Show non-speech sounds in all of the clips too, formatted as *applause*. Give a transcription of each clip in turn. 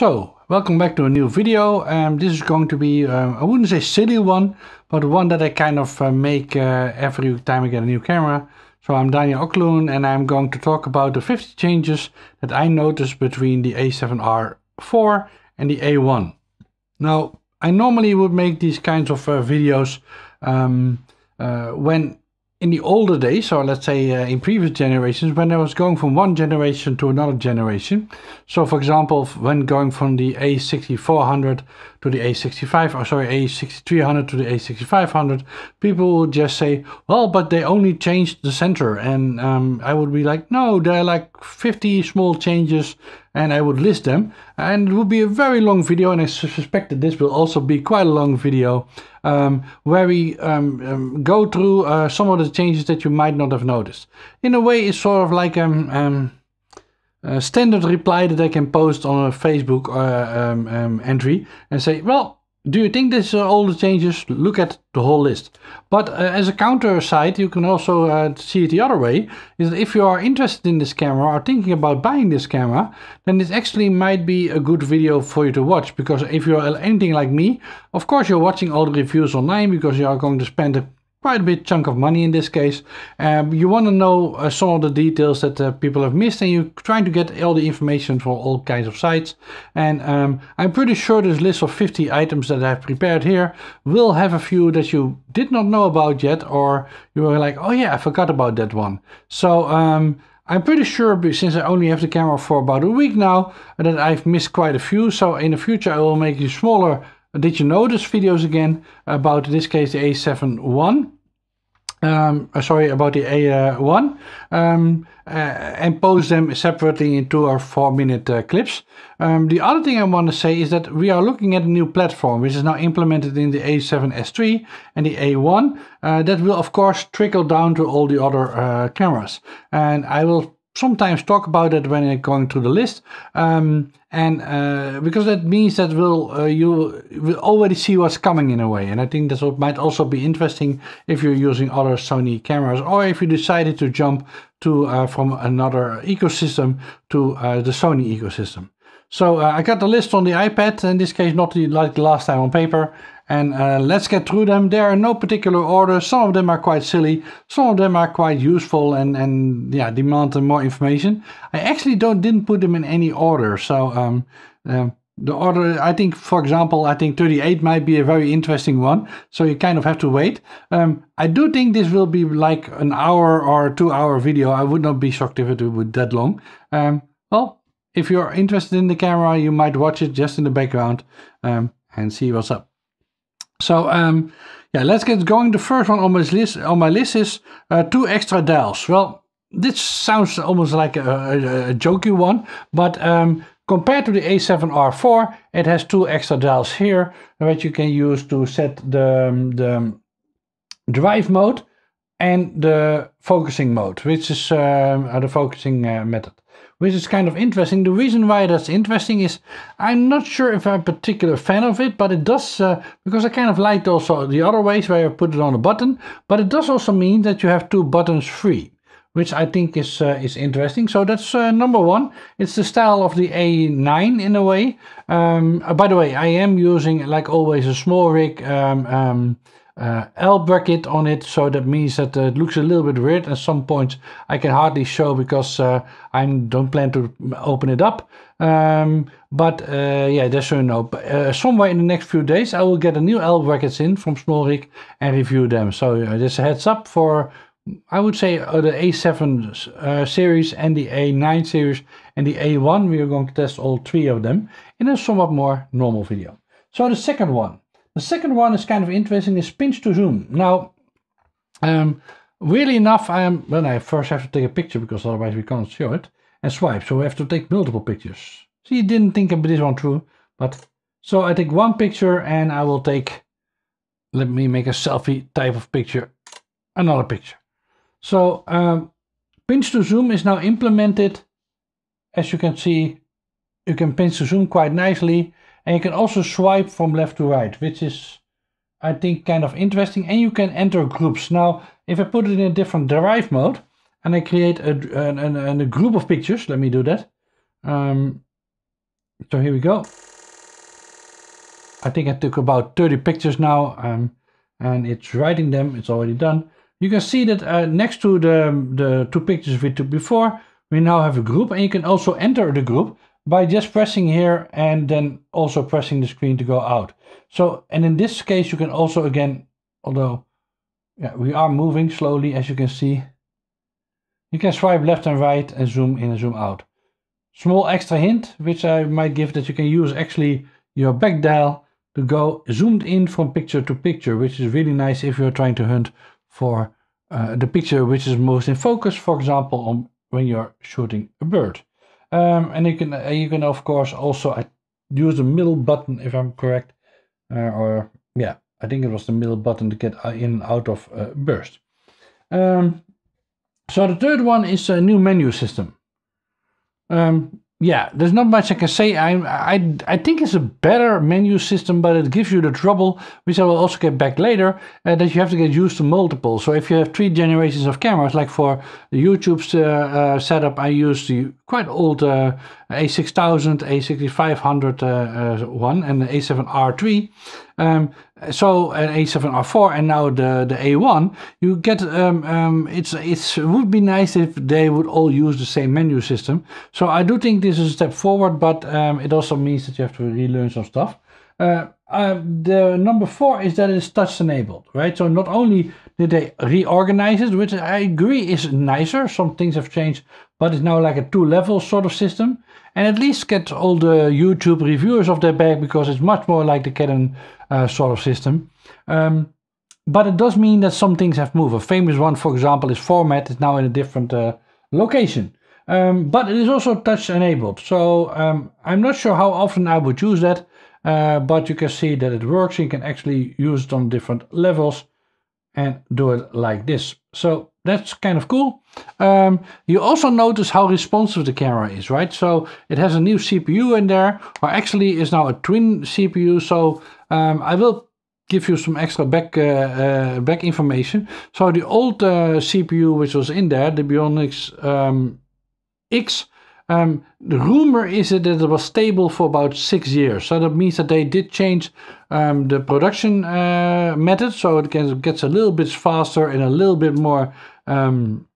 So, welcome back to a new video. Um, this is going to be, um, I wouldn't say silly one, but one that I kind of uh, make uh, every time I get a new camera. So I'm Daniel Okloon and I'm going to talk about the 50 changes that I noticed between the A7R4 and the A1. Now, I normally would make these kinds of uh, videos um, uh, when in the older days, or let's say uh, in previous generations, when I was going from one generation to another generation. So, for example, when going from the A6400 to the A65, or sorry, A6300 to the A6500, people would just say, well, but they only changed the center. And um, I would be like, no, there are like 50 small changes and I would list them. And it would be a very long video, and I suspect that this will also be quite a long video, um, where we um, um, go through uh, some of the changes that you might not have noticed. In a way, it's sort of like um, um, a standard reply that I can post on a Facebook uh, um, entry and say, well, do you think this are uh, all the changes? Look at the whole list. But uh, as a counter side, you can also uh, see it the other way. Is that if you are interested in this camera or thinking about buying this camera, then this actually might be a good video for you to watch. Because if you're anything like me, of course you're watching all the reviews online because you are going to spend a quite a big chunk of money in this case. Um, you want to know uh, some of the details that uh, people have missed and you're trying to get all the information from all kinds of sites. And um, I'm pretty sure this list of 50 items that I've prepared here will have a few that you did not know about yet or you were like, oh yeah, I forgot about that one. So um, I'm pretty sure since I only have the camera for about a week now that I've missed quite a few. So in the future I will make it smaller did you notice videos again about this case the A7 one? Um, uh, sorry about the A1 um, uh, and post them separately in two or four minute uh, clips. Um, the other thing I want to say is that we are looking at a new platform which is now implemented in the A7S3 and the A1 that will of course trickle down to all the other cameras and I will sometimes talk about it when you're going through the list. Um, and uh, because that means that will uh, you will already see what's coming in a way. And I think this might also be interesting if you're using other Sony cameras or if you decided to jump to uh, from another ecosystem to uh, the Sony ecosystem. So uh, I got the list on the iPad, in this case not the, like the last time on paper, and uh, let's get through them. They are in no particular order. Some of them are quite silly. Some of them are quite useful and, and yeah, demand more information. I actually don't didn't put them in any order. So um, uh, the order, I think, for example, I think 38 might be a very interesting one. So you kind of have to wait. Um, I do think this will be like an hour or two hour video. I would not be shocked if it would that long. Um, well, if you're interested in the camera, you might watch it just in the background um, and see what's up. So um, yeah, let's get going. The first one on my list on my list is uh, two extra dials. Well, this sounds almost like a, a, a jokey one, but um, compared to the A7R4, it has two extra dials here that you can use to set the, um, the um, drive mode and the focusing mode, which is um, uh, the focusing uh, method which is kind of interesting. The reason why that's interesting is I'm not sure if I'm a particular fan of it, but it does, uh, because I kind of liked also the other ways where I put it on a button, but it does also mean that you have two buttons free which I think is uh, is interesting. So that's uh, number one. It's the style of the A9 in a way. Um, uh, by the way, I am using, like always, a small rig um, um, uh, L bracket on it. So that means that uh, it looks a little bit weird at some points. I can hardly show because uh, I don't plan to open it up. Um, but uh, yeah, there's a no. somewhere in the next few days, I will get a new L brackets in from Smolrik and review them. So just a heads up for I would say uh, the A7 uh, series and the A9 series and the A1. We are going to test all three of them in a somewhat more normal video. So the second one the second one is kind of interesting, is pinch to zoom. Now, um, weirdly enough, I am, well, I first have to take a picture because otherwise we can't show it, and swipe. So we have to take multiple pictures. See, you didn't think of this one through, but so I take one picture and I will take, let me make a selfie type of picture, another picture. So um, pinch to zoom is now implemented. As you can see, you can pinch to zoom quite nicely. And you can also swipe from left to right, which is, I think, kind of interesting. And you can enter groups. Now, if I put it in a different derive mode, and I create a, an, an, a group of pictures, let me do that. Um, so here we go. I think I took about 30 pictures now, um, and it's writing them, it's already done. You can see that uh, next to the, the two pictures we took before, we now have a group and you can also enter the group by just pressing here and then also pressing the screen to go out. So, and in this case, you can also again, although yeah, we are moving slowly, as you can see, you can swipe left and right and zoom in and zoom out. Small extra hint, which I might give that you can use actually your back dial to go zoomed in from picture to picture, which is really nice if you're trying to hunt for uh, the picture which is most in focus, for example, on when you're shooting a bird. Um, and you can uh, you can of course also use the middle button if I'm correct, uh, or yeah, I think it was the middle button to get uh, in and out of uh, burst. Um, so the third one is a new menu system. Um, yeah, there's not much I can say. I, I, I think it's a better menu system, but it gives you the trouble, which I will also get back later, uh, that you have to get used to multiple. So if you have three generations of cameras, like for the YouTube's uh, uh, setup, I use the quite old uh, A6000, A6500 uh, uh, one, and the A7R3. Um, so an A7R4 and now the, the A1, you get um, um, it's it's it would be nice if they would all use the same menu system. So I do think this is a step forward, but um, it also means that you have to relearn some stuff. Uh, uh, the number four is that it's touch enabled, right? So not only did they reorganize it? Which I agree is nicer. Some things have changed, but it's now like a two-level sort of system. And at least get all the YouTube reviewers off their back because it's much more like the canon uh, sort of system. Um, but it does mean that some things have moved. A famous one, for example, is format is now in a different uh, location. Um, but it is also touch enabled. So um, I'm not sure how often I would use that, uh, but you can see that it works. You can actually use it on different levels and do it like this. So that's kind of cool. Um, you also notice how responsive the camera is, right? So it has a new CPU in there, or actually is now a twin CPU. So um, I will give you some extra back uh, uh, back information. So the old uh, CPU which was in there, the Bionics um, X, um, the rumor is that it was stable for about six years. So that means that they did change um, the production uh, method. So it gets, gets a little bit faster and a little bit more um,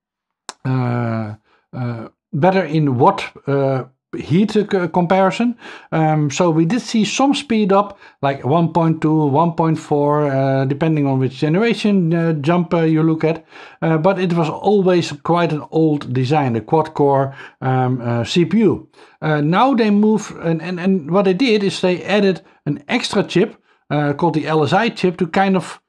uh, uh, better in what uh, heat uh, comparison. Um, so we did see some speed up, like 1.2, 1.4, uh, depending on which generation uh, uh you look at. Uh, but it was always quite an old design, the quad-core um, uh, CPU. now they move, and, and, and what they did is they added an extra chip called the LSI chip to kind of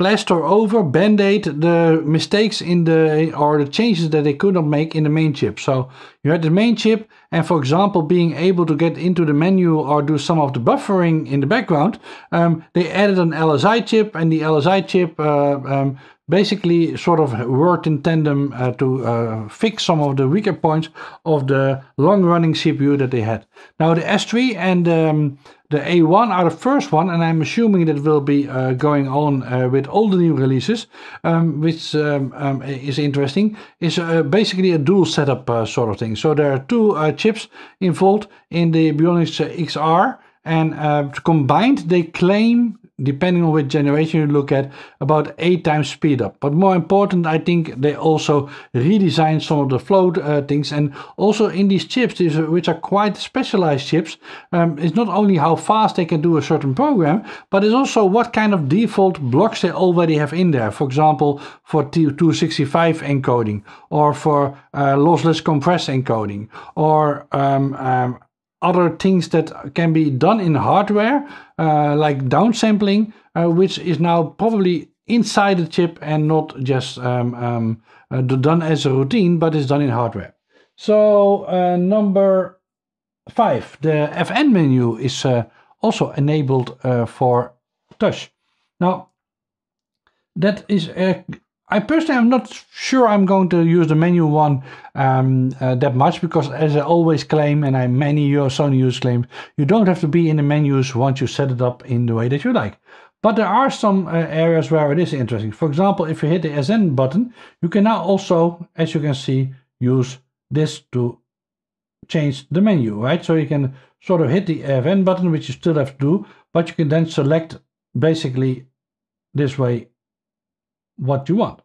plaster over, band-aid the mistakes in the, or the changes that they could not make in the main chip. So you had the main chip and for example, being able to get into the menu or do some of the buffering in the background, um, they added an LSI chip and the LSI chip uh, um, basically sort of worked in tandem uh, to uh, fix some of the weaker points of the long running CPU that they had. Now the S3 and um, the A1 are the first one, and I'm assuming that will be uh, going on uh, with all the new releases, um, which um, um, is interesting, is uh, basically a dual setup uh, sort of thing. So there are two uh, chips involved in the Bionics XR, and uh, combined they claim depending on which generation you look at, about eight times speed up. But more important, I think they also redesigned some of the flow uh, things. And also in these chips, these, which are quite specialized chips, um, it's not only how fast they can do a certain program, but it's also what kind of default blocks they already have in there. For example, for 265 encoding, or for uh, lossless compress encoding, or um, um, other things that can be done in hardware, uh, like downsampling, uh, which is now probably inside the chip and not just um, um, uh, done as a routine, but is done in hardware. So uh, number five, the FN menu is uh, also enabled uh, for touch. Now, that is I personally am not sure I'm going to use the menu one um, uh, that much because as I always claim and I many your Sony use claims, you don't have to be in the menus once you set it up in the way that you like. But there are some uh, areas where it is interesting. For example, if you hit the SN button, you can now also, as you can see, use this to change the menu, right? So you can sort of hit the FN button, which you still have to do, but you can then select basically this way what you want,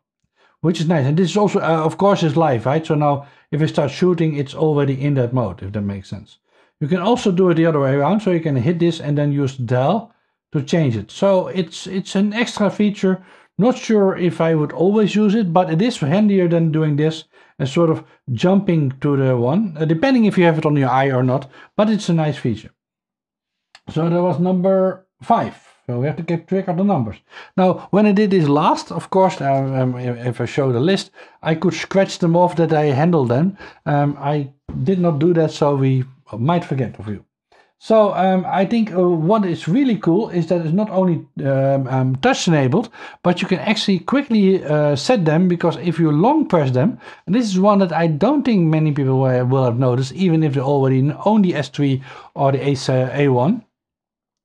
which is nice. And this is also, uh, of course, is live, right? So now if I start shooting, it's already in that mode, if that makes sense. You can also do it the other way around. So you can hit this and then use Dell to change it. So it's, it's an extra feature. Not sure if I would always use it, but it is handier than doing this and sort of jumping to the one, uh, depending if you have it on your eye or not, but it's a nice feature. So that was number five. So we have to keep track of the numbers. Now, when I did this last, of course, um, um, if I show the list, I could scratch them off that I handled them. Um, I did not do that, so we might forget of you. So um, I think uh, what is really cool is that it's not only um, um, touch enabled, but you can actually quickly uh, set them because if you long press them, and this is one that I don't think many people will have noticed, even if they already own the S3 or the A1,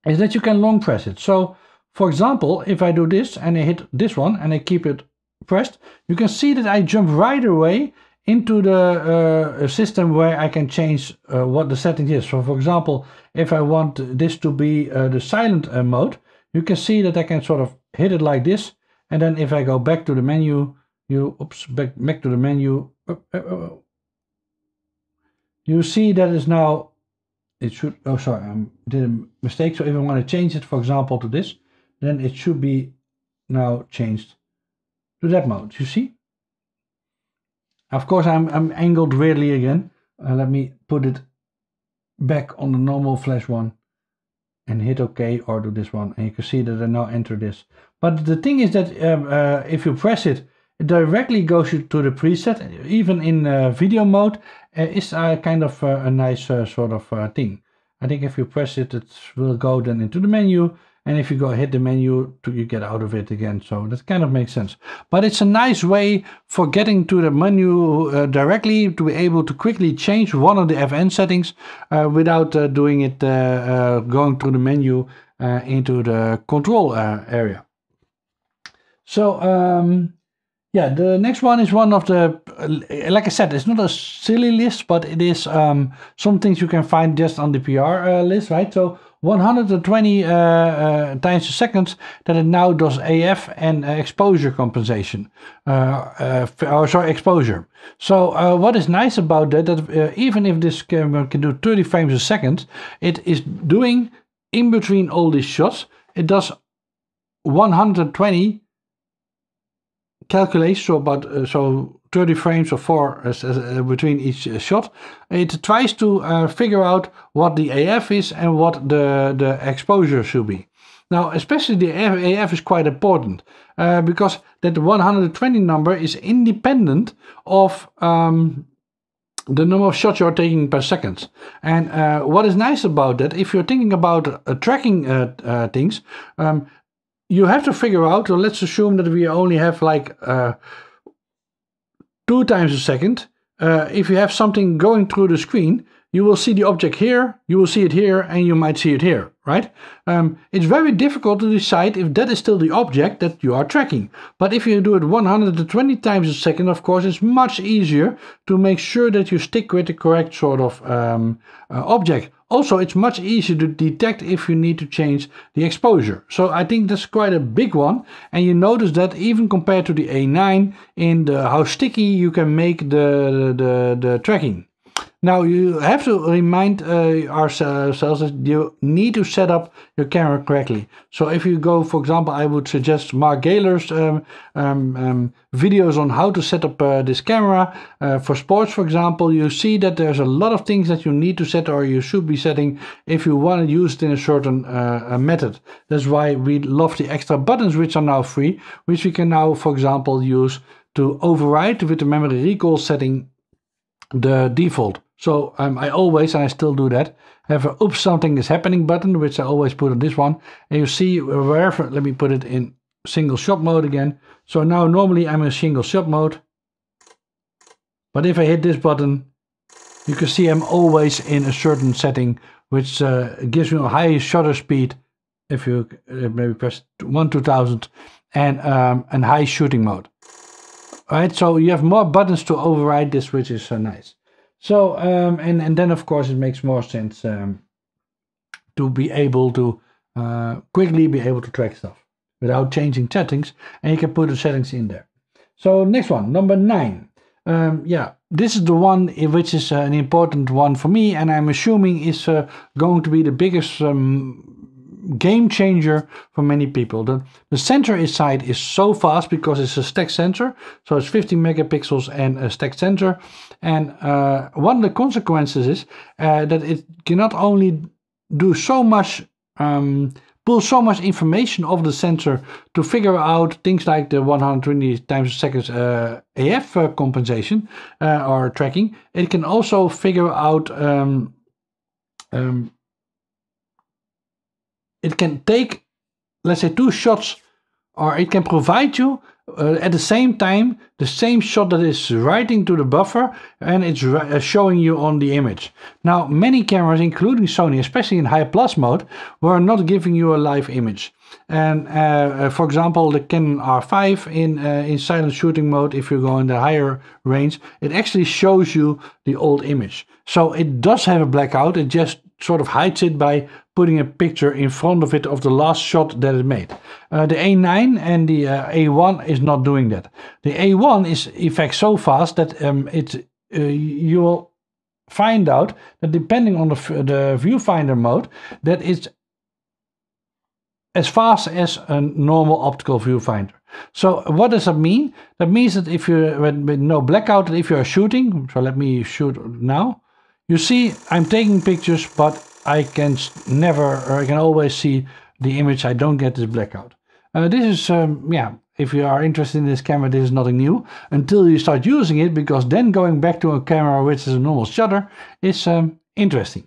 is that you can long press it. So for example, if I do this and I hit this one and I keep it pressed, you can see that I jump right away into the uh, system where I can change uh, what the setting is. So for example, if I want this to be uh, the silent uh, mode, you can see that I can sort of hit it like this. And then if I go back to the menu, you, oops, back, back to the menu, uh, uh, you see that is now it should, oh sorry, I did a mistake. So if I want to change it, for example, to this, then it should be now changed to that mode, you see? Of course, I'm, I'm angled weirdly again. Uh, let me put it back on the normal flash one and hit OK or do this one. And you can see that I now enter this. But the thing is that um, uh, if you press it, it directly goes you to the preset, even in uh, video mode, uh, is a uh, kind of uh, a nice uh, sort of thing. I think if you press it, it will go then into the menu, and if you go hit the menu, you get out of it again. So that kind of makes sense. But it's a nice way for getting to the menu directly to be able to quickly change one of the FN settings without doing it going through the menu into the control area. So um, yeah, the next one is one of the, like I said, it's not a silly list, but it is um, some things you can find just on the PR uh, list, right? So 120 uh, uh, times a second that it now does AF and uh, exposure compensation, uh, uh, or sorry, exposure. So what is nice about that, that even if this camera can do 30 frames a second, it is doing in between all these shots, it does 120 calculation, so about uh, so 30 frames or four uh, between each uh, shot. It tries to uh, figure out what the AF is and what the, the exposure should be. Now, especially the AF is quite important uh, because that 120 number is independent of um, the number of shots you're taking per second. And uh, what is nice about that, if you're thinking about uh, tracking uh, things, um, you have to figure out, or let's assume that we only have like uh, two times a second. Uh, if you have something going through the screen, you will see the object here, you will see it here, and you might see it here right? Um, it's very difficult to decide if that is still the object that you are tracking. But if you do it 120 times a second, of course, it's much easier to make sure that you stick with the correct sort of um, uh, object. Also, it's much easier to detect if you need to change the exposure. So I think that's quite a big one. And you notice that even compared to the A9 in the, how sticky you can make the, the, the, the tracking. Now you have to remind uh, ourselves that you need to set up your camera correctly. So if you go, for example, I would suggest Mark Gaylor's um, um, um, videos on how to set up uh, this camera uh, for sports, for example, you see that there's a lot of things that you need to set or you should be setting if you want to use it in a certain uh, method. That's why we love the extra buttons, which are now free, which we can now, for example, use to override with the memory recall setting the default. So um, I always, and I still do that, have a oops something is happening button, which I always put on this one. And you see wherever, let me put it in single shot mode again. So now normally I'm in single shot mode. But if I hit this button, you can see I'm always in a certain setting, which uh, gives me a high shutter speed, if you uh, maybe press 1 2000, and um, and high shooting mode. All right, so you have more buttons to override this, which is so nice. So, um, and, and then of course it makes more sense um, to be able to uh, quickly be able to track stuff without changing settings. And you can put the settings in there. So next one, number nine. Um, yeah, this is the one which is uh, an important one for me, and I'm assuming is uh, going to be the biggest um, game changer for many people. The, the sensor inside is so fast because it's a stacked sensor. So it's 15 megapixels and a stacked sensor. And uh, one of the consequences is uh, that it can not only do so much, um, pull so much information of the sensor to figure out things like the 120 times a second uh, AF uh, compensation uh, or tracking, it can also figure out um, um, it can take, let's say, two shots, or it can provide you uh, at the same time the same shot that is writing to the buffer and it's uh, showing you on the image. Now many cameras including Sony especially in high plus mode were not giving you a live image and uh, uh for example the Canon R5 in, uh, in silent shooting mode if you go in the higher range it actually shows you the old image. So it does have a blackout it just sort of hides it by putting a picture in front of it of the last shot that it made. Uh, the A9 and the uh, A1 is not doing that. The A1 is in fact so fast that um, it uh, you will find out that depending on the, the viewfinder mode that it's as fast as a normal optical viewfinder. So what does that mean? That means that if you when with no blackout, if you are shooting, so let me shoot now. You see, I'm taking pictures, but I can never, or I can always see the image. I don't get this blackout. Uh, this is, um, yeah, if you are interested in this camera, this is nothing new until you start using it, because then going back to a camera which is a normal shutter is um, interesting.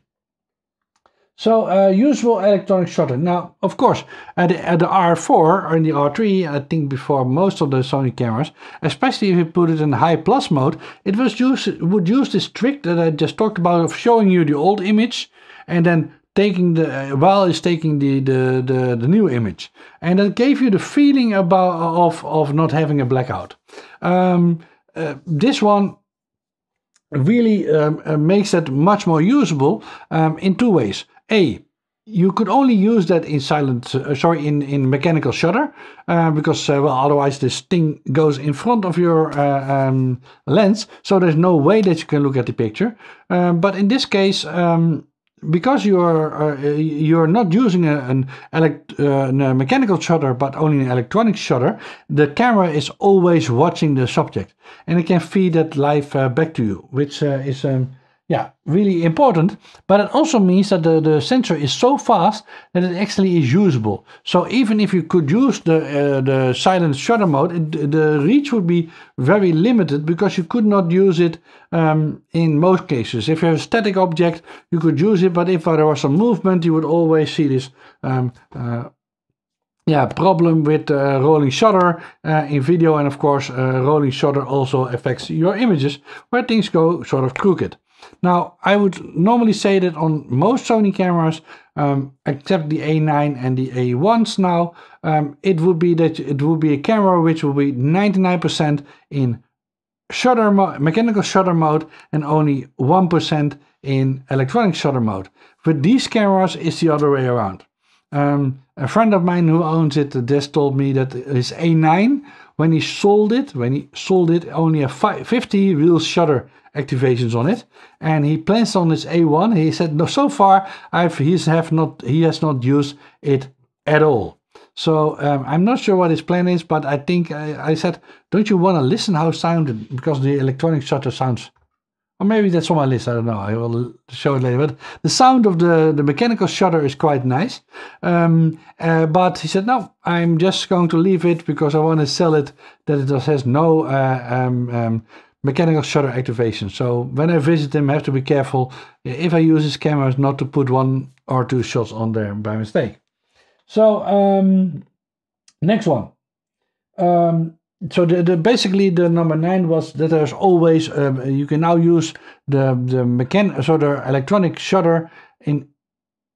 So uh, usual electronic shutter. Now, of course, at the, at the, R4 or in the R3, I think before most of the Sony cameras, especially if you put it in high plus mode, it was use, would use this trick that I just talked about of showing you the old image and then taking the uh, while it's taking the, the, the, the, new image. And that gave you the feeling about of, of not having a blackout. Um, uh, this one really um, uh, makes that much more usable um, in two ways. A, you could only use that in silent, uh, sorry, in, in mechanical shutter, uh, because uh, well, otherwise this thing goes in front of your uh, um, lens, so there's no way that you can look at the picture. Um, but in this case, um, because you are uh, you are not using a, an elect, uh, a mechanical shutter, but only an electronic shutter, the camera is always watching the subject, and it can feed that live back to you, which is. Um, yeah, really important. But it also means that the, the sensor is so fast that it actually is usable. So even if you could use the, uh, the silent shutter mode, it, the reach would be very limited because you could not use it um, in most cases. If you have a static object, you could use it. But if there was some movement, you would always see this um, uh, yeah, problem with uh, rolling shutter uh, in video and of course uh, rolling shutter also affects your images where things go sort of crooked. Now, I would normally say that on most Sony cameras, um, except the A9 and the A1s now, um, it would be that it would be a camera which will be 99% in shutter mechanical shutter mode and only 1% in electronic shutter mode. With these cameras, it's the other way around. Um, a friend of mine who owns it, just told me that his A9, when he sold it, when he sold it, only a 50 real shutter activations on it. And he plans on this A1. He said, no, so far I've, he's have not, he has not used it at all. So um, I'm not sure what his plan is, but I think I, I said, don't you want to listen how it sounded because the electronic shutter sounds, or maybe that's on my list. I don't know. I will show it later. But the sound of the the mechanical shutter is quite nice. Um, uh, but he said, no, I'm just going to leave it because I want to sell it. That it has no uh, um, um mechanical shutter activation. So when I visit them, I have to be careful if I use this cameras not to put one or two shots on there by mistake. So um, next one. Um, so the, the, basically the number nine was that there's always um, you can now use the the mechan so the electronic shutter in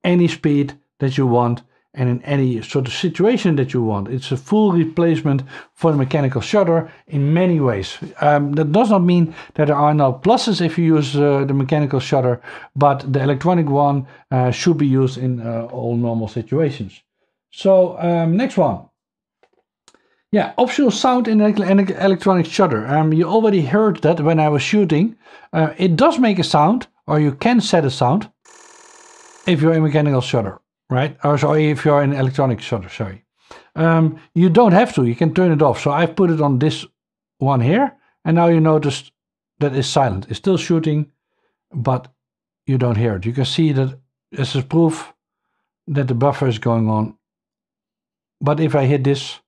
any speed that you want and in any sort of situation that you want. It's a full replacement for the mechanical shutter in many ways. Um, that does not mean that there are no pluses if you use uh, the mechanical shutter, but the electronic one uh, should be used in uh, all normal situations. So um, next one. Yeah, optional sound in electronic shutter. Um, you already heard that when I was shooting. Uh, it does make a sound, or you can set a sound if you're in mechanical shutter right? Or oh, sorry, if you're in electronic, sorry. Um, you don't have to, you can turn it off. So I've put it on this one here, and now you notice that is silent. It's still shooting, but you don't hear it. You can see that this is proof that the buffer is going on. But if I hit this,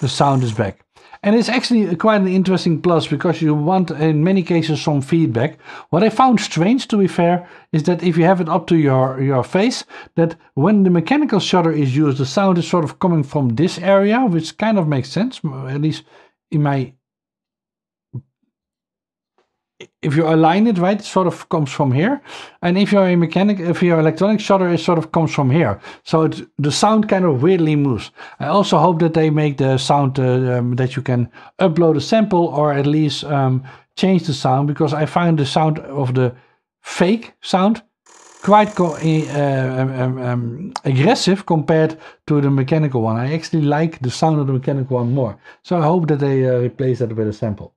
the sound is back. And it's actually quite an interesting plus because you want, in many cases, some feedback. What I found strange, to be fair, is that if you have it up to your, your face, that when the mechanical shutter is used, the sound is sort of coming from this area, which kind of makes sense, at least in my if you align it right, it sort of comes from here. And if you're a mechanic, if you're electronic shutter, it sort of comes from here. So it, the sound kind of weirdly moves. I also hope that they make the sound uh, um, that you can upload a sample or at least um, change the sound because I found the sound of the fake sound quite co uh, um, aggressive compared to the mechanical one. I actually like the sound of the mechanical one more. So I hope that they uh, replace that with a sample.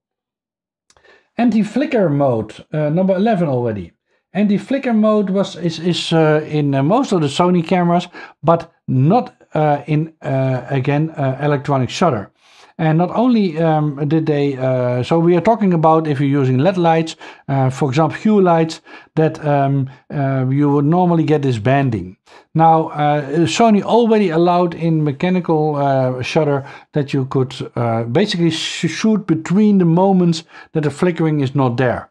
Anti-flicker mode, uh, number 11 already. Anti-flicker mode was is, is uh, in uh, most of the Sony cameras, but not uh, in, uh, again, electronic shutter. And not only um, did they, uh, so we are talking about if you're using LED lights, uh, for example, hue lights, that um, uh, you would normally get this banding. Now, uh, Sony already allowed in mechanical uh, shutter that you could uh, basically sh shoot between the moments that the flickering is not there.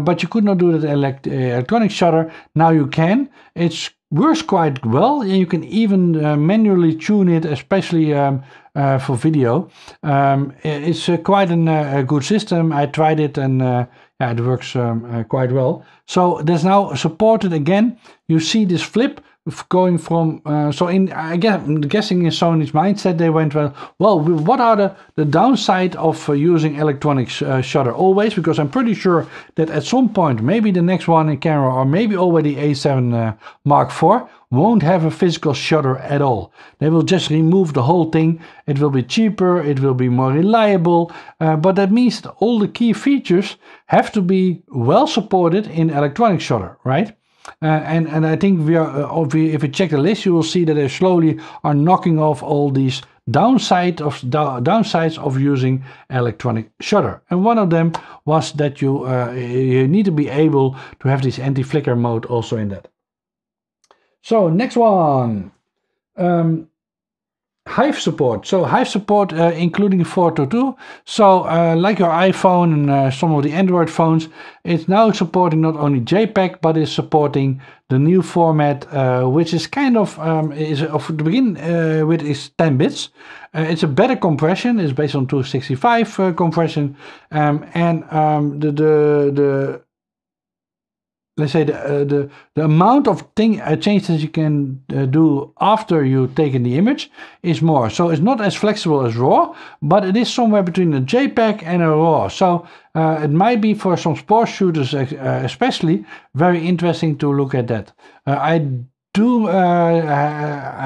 but you could not do that elect electronic shutter. Now you can. It's works quite well and you can even uh, manually tune it especially um, uh, for video. Um, it's uh, quite an, uh, a good system. I tried it and yeah, it works um, quite well. So there's now supported again. You see this flip going from uh, so in I guess guessing in Sony's mindset they went well well what are the the downside of uh, using electronic sh uh, shutter always because I'm pretty sure that at some point maybe the next one in camera or maybe already A7 Mark IV won't have a physical shutter at all. They will just remove the whole thing. It will be cheaper, it will be more reliable, uh, but that means that all the key features have to be well supported in electronic shutter, right? Uh, and, and I think we are, uh, if, we, if we check the list, you will see that they slowly are knocking off all these downside of, downsides of using electronic shutter. And one of them was that you, uh, you need to be able to have this anti-flicker mode also in that. So next one, um, Hive support. So Hive support, uh, including 4.2. So uh, like your iPhone and uh, some of the Android phones, it's now supporting not only JPEG, but it's supporting the new format, uh, which is kind of, um, is of the begin uh, with is 10 bits. Uh, it's a better compression. It's based on 265 compression. Um, and um, the, the, the let's say the, uh, the, the amount of thing uh, that you can uh, do after you take in the image is more. So it's not as flexible as RAW, but it is somewhere between a JPEG and a RAW. So uh, it might be for some sports shooters uh, especially very interesting to look at that. Uh, I do uh,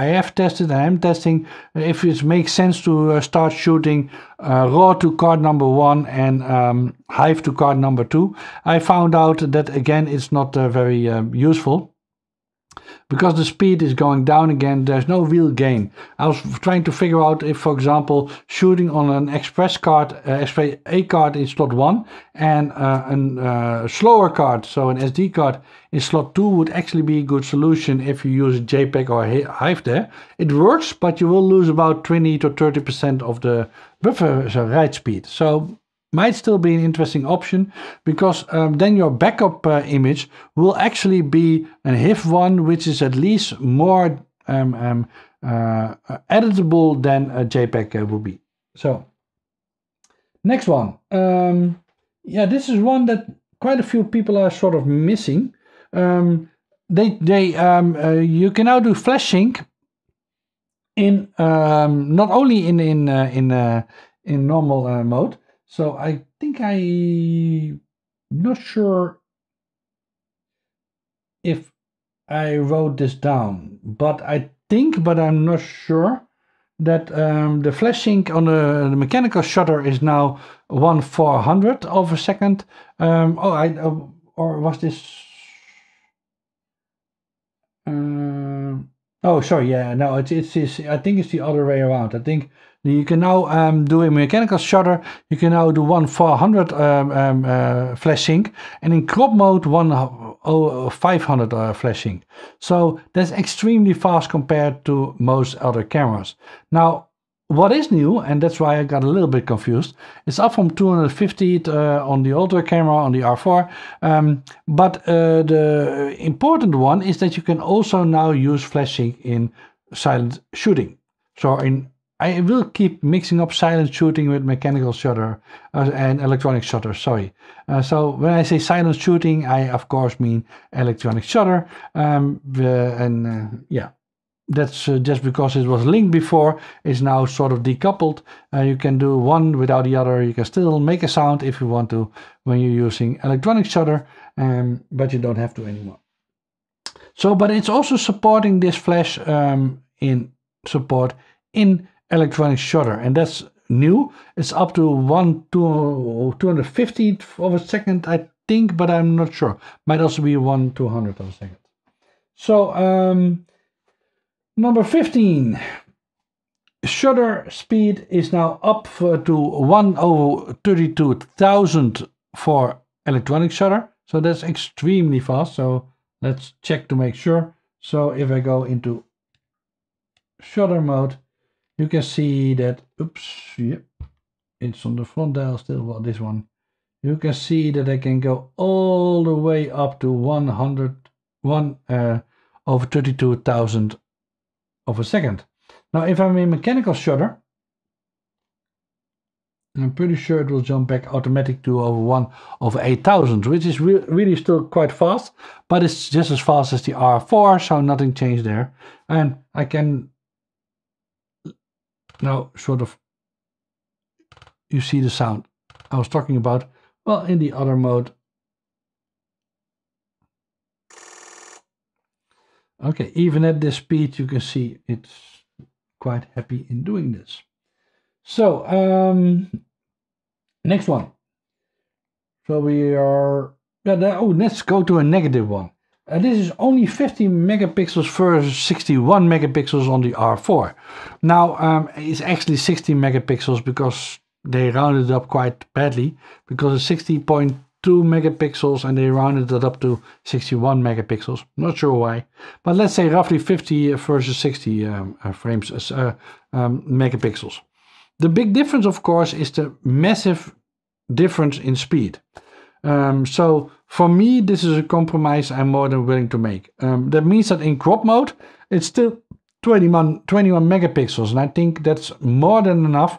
I have tested and I'm testing if it makes sense to uh, start shooting uh, raw to card number one and um, hive to card number two. I found out that again it's not uh, very uh, useful because the speed is going down again there's no real gain i was trying to figure out if for example shooting on an express card uh, express a card in slot 1 and uh, a uh, slower card so an sd card in slot 2 would actually be a good solution if you use jpeg or hive there it works but you will lose about 20 to 30 percent of the buffer write speed so might still be an interesting option because um, then your backup uh, image will actually be a HIF one, which is at least more um, um, uh, editable than a JPEG uh, will be. So next one. Um, yeah, this is one that quite a few people are sort of missing. Um, they, they, um, uh, you can now do flash sync in not only in in uh, in uh, in normal mode so I think I not sure if I wrote this down, but I think, but I'm not sure that um, the flash sync on the, the, mechanical shutter is now one four hundred of a second. Um, oh, I uh, or was this? Uh, oh, sorry. Yeah, no, it's, it's, it's I think it's the other way around. I think you can now um, do a mechanical shutter. You can now do one 400 um, um, uh, flashing and in crop mode one 500 uh, flashing. So that's extremely fast compared to most other cameras. Now what is new, and that's why I got a little bit confused, it's up from 250 uh, on the older camera, on the R4. Um, but uh, the important one is that you can also now use flashing in silent shooting. So in I will keep mixing up silent shooting with mechanical shutter uh, and electronic shutter, sorry. Uh, so when I say silent shooting, I of course mean electronic shutter. Um, uh, and uh, yeah, that's uh, just because it was linked before, it's now sort of decoupled. Uh, you can do one without the other. You can still make a sound if you want to when you're using electronic shutter, um, but you don't have to anymore. So, but it's also supporting this flash um, in support in electronic shutter and that's new it's up to one two 250th of a second i think but i'm not sure might also be one 200th of a second so um number 15 shutter speed is now up for, to 1 over 32,000 for electronic shutter so that's extremely fast so let's check to make sure so if i go into shutter mode you can see that, oops, yep, it's on the front dial still, well, this one. You can see that I can go all the way up to 100, one, uh, over 32,000 of a second. Now, if I'm in mechanical shutter, I'm pretty sure it will jump back automatic to over 1 over 8,000, which is re really still quite fast, but it's just as fast as the R4, so nothing changed there. And I can now sort of you see the sound I was talking about. Well, in the other mode, okay, even at this speed, you can see it's quite happy in doing this. So, um, next one. So we are, yeah, oh, let's go to a negative one. And uh, this is only 50 megapixels versus 61 megapixels on the R4. Now um, it's actually 60 megapixels because they rounded up quite badly because it's 60.2 megapixels and they rounded it up to 61 megapixels. Not sure why, but let's say roughly 50 versus 60 um, uh, frames uh, uh, um, megapixels. The big difference, of course, is the massive difference in speed. Um, so for me, this is a compromise I'm more than willing to make. Um, that means that in crop mode, it's still 21, 21 megapixels. And I think that's more than enough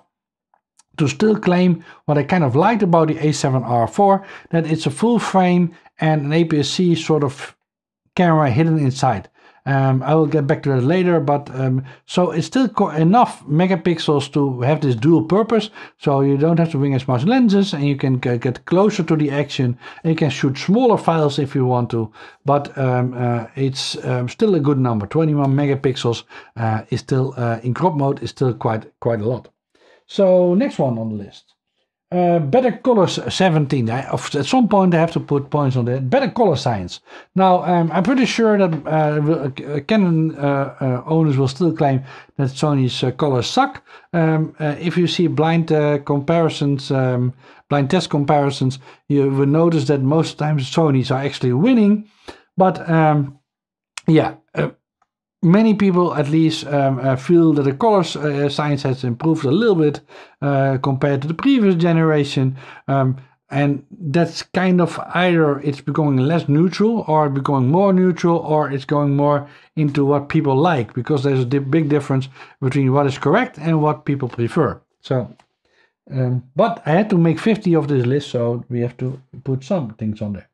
to still claim what I kind of liked about the A7R4, that it's a full frame and an APS-C sort of camera hidden inside. Um, I will get back to that later, but um, so it's still enough megapixels to have this dual purpose. So you don't have to bring as much lenses and you can get closer to the action and you can shoot smaller files if you want to. But um, uh, it's um, still a good number. 21 megapixels uh, is still uh, in crop mode is still quite, quite a lot. So next one on the list. Eh, better colors 17. I, at some point I have to put points on that. Better color science. Now um, I'm pretty sure that uh, uh Canon uh, uh, owners will still claim that Sony's uh, colors suck. Um, if you see blind comparisons, um, blind test comparisons, you will notice that most times Sony's are actually winning. But um, yeah, many people at least um, uh, feel that the color uh, science has improved a little bit uh, compared to the previous generation. Um, and that's kind of either it's becoming less neutral or becoming more neutral or it's going more into what people like because there's a di big difference between what is correct and what people prefer. So, um, but I had to make 50 of this list, so we have to put some things on there.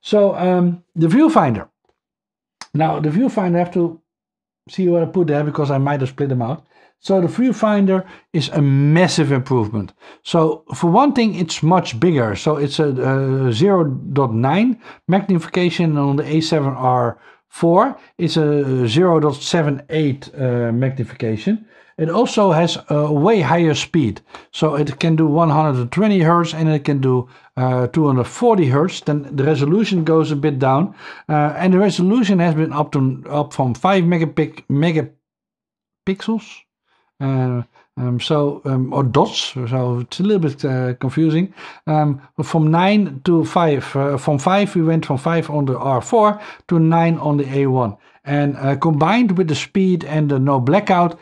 So, um, the viewfinder. Now, the viewfinder, I have to see what I put there because I might have split them out. So the viewfinder is a massive improvement. So for one thing, it's much bigger. So it's a, a uh, 0.9 magnification on the A7R 4 is a 0.78 uh, magnification. It also has a way higher speed. So it can do 120 Hertz and it can do uh, 240 Hertz. Then the resolution goes a bit down. Uh, and the resolution has been up, to, up from 5 megapic, megapixels uh, um, so, um, or dots, so it's a little bit uh, confusing. Um, from 9 to 5, uh, from 5, we went from 5 on the R4 to 9 on the A1. And uh, combined with the speed and the no blackout,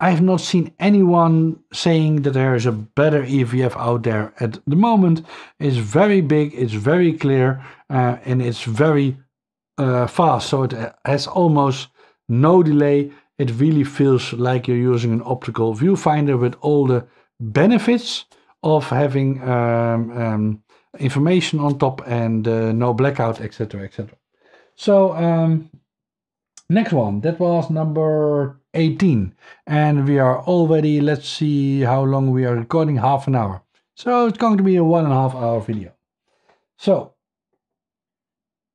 I have not seen anyone saying that there is a better EVF out there at the moment. It's very big, it's very clear, uh, and it's very uh, fast. So it uh, has almost no delay it really feels like you're using an optical viewfinder with all the benefits of having um, um, information on top and uh, no blackout, etc. etc. So, um, next one, that was number 18. And we are already, let's see how long we are recording, half an hour. So, it's going to be a one and a half hour video. So,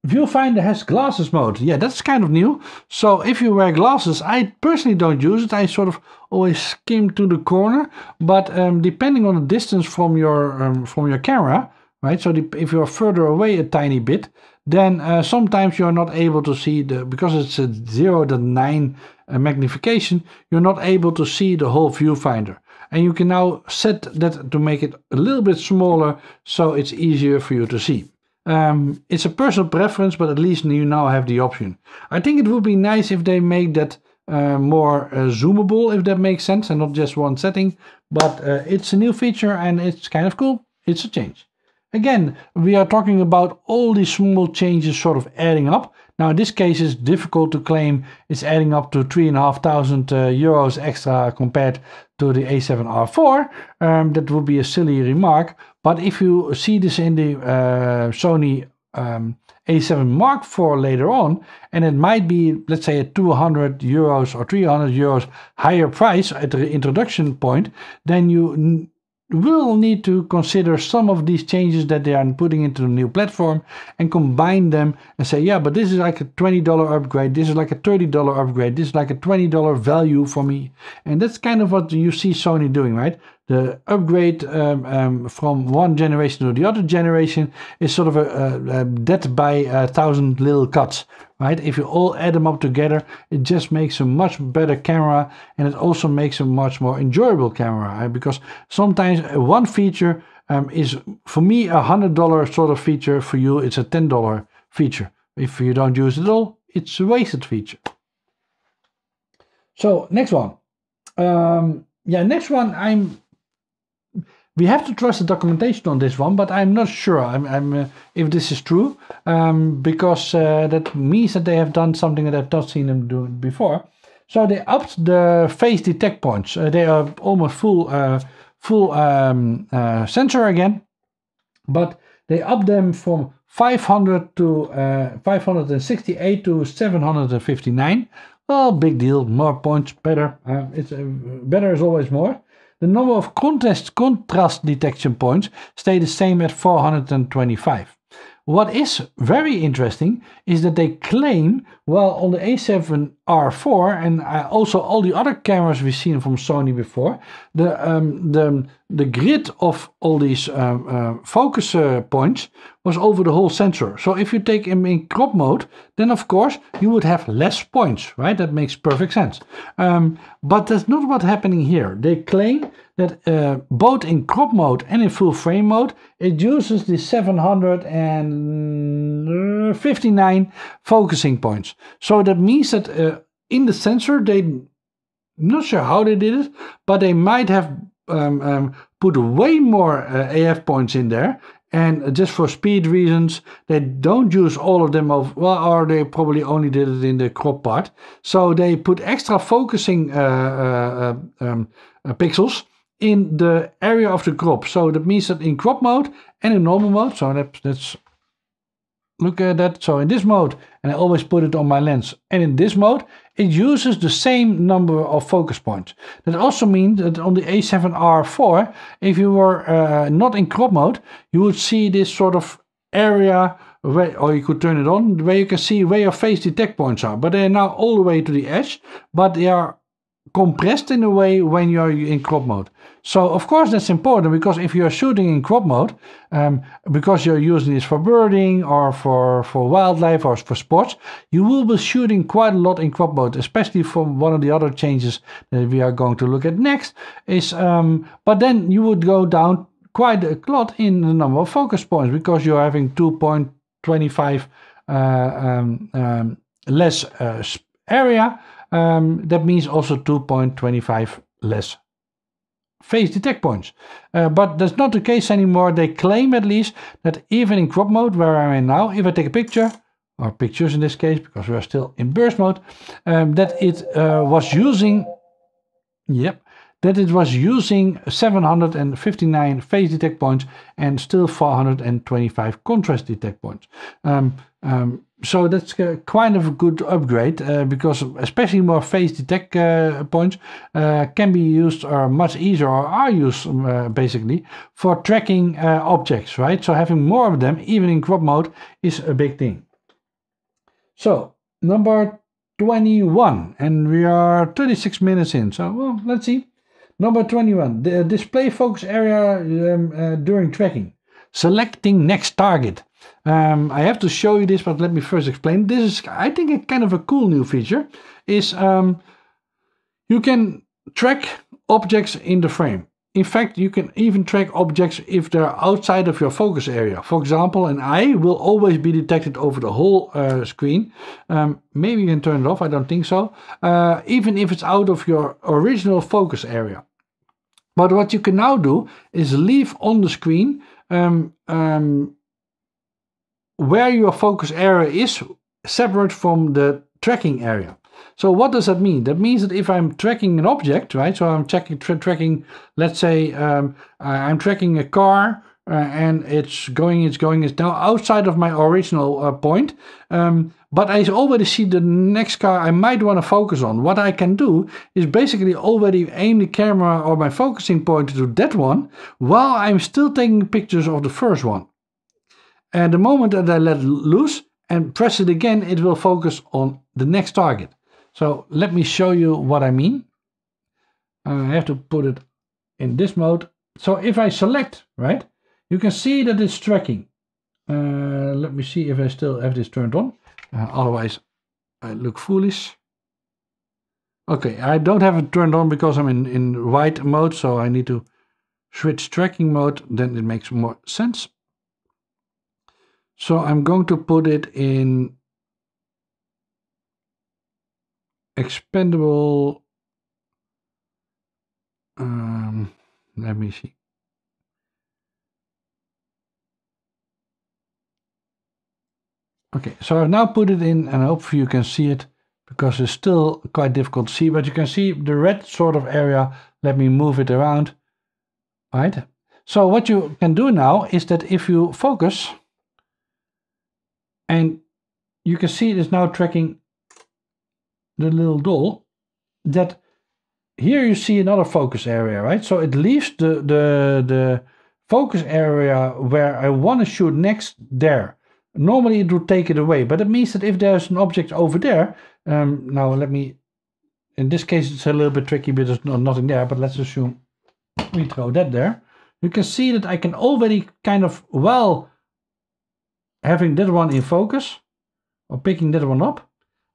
Viewfinder has glasses mode. Yeah, that's kind of new. So if you wear glasses, I personally don't use it. I sort of always skim to the corner. But um, depending on the distance from your um, from your camera, right? So if you're further away a tiny bit, then uh, sometimes you're not able to see the because it's a 0.9 uh, magnification. You're not able to see the whole viewfinder. And you can now set that to make it a little bit smaller, so it's easier for you to see. Um, it's a personal preference, but at least you now have the option. I think it would be nice if they make that uh, more uh, zoomable, if that makes sense, and not just one setting. But uh, it's a new feature and it's kind of cool. It's a change. Again, we are talking about all these small changes sort of adding up. Now, in this case, it's difficult to claim it's adding up to 3,500 uh, euros extra compared to the A7R4. Um, that would be a silly remark, but if you see this in the uh, Sony um, A7 Mark IV later on, and it might be, let's say, a 200 euros or 300 euros higher price at the introduction point, then you will need to consider some of these changes that they are putting into the new platform and combine them and say, yeah, but this is like a $20 upgrade, this is like a $30 upgrade, this is like a $20 value for me. And that's kind of what you see Sony doing, right? the upgrade um, um, from one generation to the other generation is sort of a, a, a by a thousand little cuts, right? If you all add them up together, it just makes a much better camera and it also makes a much more enjoyable camera right? because sometimes one feature um, is for me a hundred dollar sort of feature, for you it's a ten dollar feature. If you don't use it all, it's a wasted feature. So next one. Um, yeah, next one I'm we have to trust the documentation on this one, but I'm not sure I'm, I'm uh, if this is true um, because uh, that means that they have done something that I've not seen them do before. So they upped the phase detect points. Uh, they are almost full uh, full um, uh, sensor again, but they upped them from 500 to uh, 568 to 759. Well, big deal. More points, better. it's better is always more the number of contrast, contrast detection points stay the same at 425. What is very interesting is that they claim well, on the A7R4 and uh, also all the other cameras we've seen from Sony before, the um, the the grid of all these uh, uh focus uh, points was over the whole sensor. So if you take them in crop mode, then of course you would have less points, right? That makes perfect sense. Um, but that's not what's happening here. They claim that uh, both in crop mode and in full frame mode, it uses the 759 focusing points. So that means that uh, in the sensor, they, I'm not sure how they did it, but they might have um, um, put way more uh, AF points in there. And just for speed reasons, they don't use all of them. Of well, or they probably only did it in the crop part. So they put extra focusing uh, uh, uh um, uh, pixels in the area of the crop. So that means that in crop mode and in normal mode, so that, that's Look at that. So in this mode, and I always put it on my lens, and in this mode, it uses the same number of focus points. That also means that on the A7R4, if you were uh, not in crop mode, you would see this sort of area, where, or you could turn it on, where you can see where your face detect points are. But they are now all the way to the edge, but they are compressed in a way when you're in crop mode. So of course that's important because if you're shooting in crop mode, um, because you're using this for birding or for, for wildlife or for sports, you will be shooting quite a lot in crop mode, especially from one of the other changes that we are going to look at next is, um, but then you would go down quite a lot in the number of focus points because you're having 2.25 uh, um, um, less uh, area um, that means also 2.25 less phase detect points. Uh, but that's not the case anymore. They claim at least that even in crop mode, where I'm in now, if I take a picture, or pictures in this case, because we're still in burst mode, um, that it uh, was using, yep, that it was using 759 phase detect points and still 425 contrast detect points. Um, um, so that's uh, quite a good upgrade uh, because especially more phase detect uh, points uh, can be used or uh, much easier or are used um, uh, basically for tracking objects, right? So having more of them, even in crop mode, is a big thing. So number 21 and we are 36 minutes in. So well, let's see. Number 21, the uh, display focus area um, uh, during tracking. Selecting next target. Um, I have to show you this, but let me first explain. This is, I think, a kind of a cool new feature. Is um, you can track objects in the frame. In fact, you can even track objects if they're outside of your focus area. For example, an eye will always be detected over the whole uh, screen. Um, maybe you can turn it off, I don't think so. Uh, even if it's out of your original focus area. But what you can now do is leave on the screen um, um, where your focus area is separate from the tracking area. So what does that mean? That means that if I'm tracking an object, right? So I'm checking, tra tracking, let's say um, I'm tracking a car uh, and it's going, it's going, it's now outside of my original uh, point. Um, but I already see the next car I might want to focus on. What I can do is basically already aim the camera or my focusing point to that one while I'm still taking pictures of the first one. And the moment that I let loose and press it again, it will focus on the next target. So let me show you what I mean. Uh, I have to put it in this mode. So if I select, right, you can see that it's tracking. Uh, let me see if I still have this turned on. Uh, otherwise, I look foolish. Okay, I don't have it turned on because I'm in, in white mode, so I need to switch tracking mode, then it makes more sense. So I'm going to put it in expendable. Um, let me see. Okay, so I've now put it in and hopefully you can see it because it's still quite difficult to see, but you can see the red sort of area. Let me move it around, Right. So what you can do now is that if you focus and you can see it is now tracking the little doll, that here you see another focus area, right? So it leaves the, the, the focus area where I want to shoot next there. Normally it would take it away, but it means that if there's an object over there, um, now let me, in this case it's a little bit tricky because there's nothing there, but let's assume we throw that there. You can see that I can already kind of, well, having that one in focus, or picking that one up,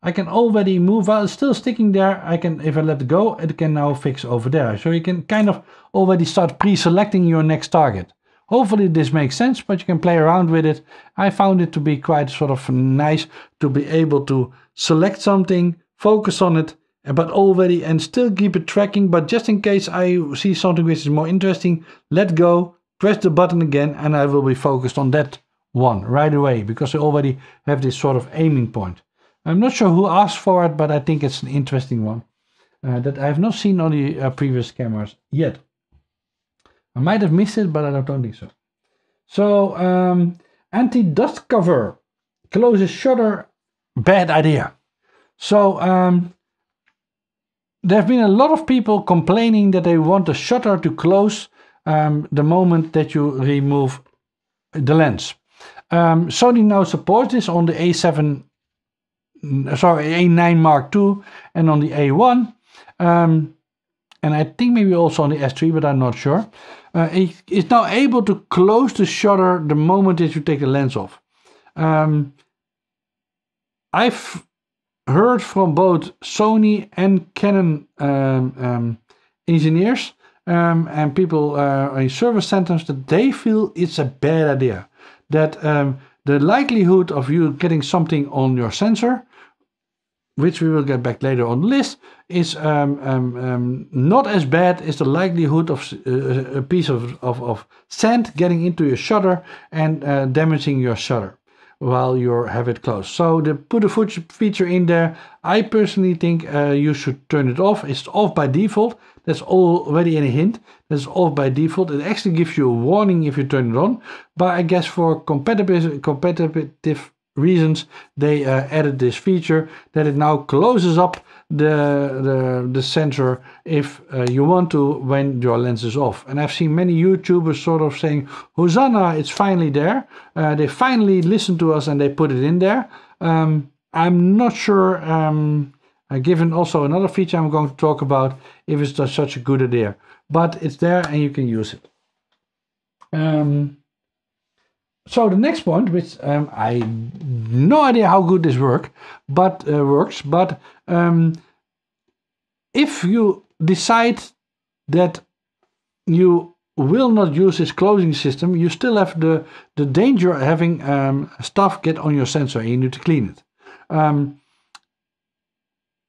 I can already move out, it's still sticking there. I can, if I let go, it can now fix over there. So you can kind of already start pre-selecting your next target. Hopefully this makes sense, but you can play around with it. I found it to be quite sort of nice to be able to select something, focus on it, but already and still keep it tracking. But just in case I see something which is more interesting, let go, press the button again, and I will be focused on that one right away because I already have this sort of aiming point. I'm not sure who asked for it, but I think it's an interesting one uh, that I have not seen on the uh, previous cameras yet. I might have missed it, but I don't think so. So, um, anti-dust cover closes shutter, bad idea. So, um, there have been a lot of people complaining that they want the shutter to close um, the moment that you remove the lens. Um, Sony now supports this on the A7 sorry, A9 Mark II and on the A1. Um, and I think maybe also on the S3, but I'm not sure. Uh, it is now able to close the shutter the moment that you take the lens off. Um, I've heard from both Sony and Canon um, um, engineers um, and people uh, in service centers that they feel it's a bad idea. That um, the likelihood of you getting something on your sensor which we will get back later on the list, is um, um, um, not as bad as the likelihood of uh, a piece of, of, of, sand getting into your shutter and uh, damaging your shutter while you have it closed. So the put a foot feature in there, I personally think uh, you should turn it off. It's off by default. That's already in a hint. That's off by default. It actually gives you a warning if you turn it on. But I guess for competitive, competitive reasons they uh, added this feature that it now closes up the the, the sensor if uh, you want to when your lens is off and i've seen many youtubers sort of saying hosanna it's finally there uh, they finally listened to us and they put it in there um, i'm not sure um, uh, given also another feature i'm going to talk about if it's such a good idea but it's there and you can use it um, so the next point, which um, I no idea how good this work, but uh, works, but um, if you decide that you will not use this closing system, you still have the the danger of having um, stuff get on your sensor and you need to clean it. Um,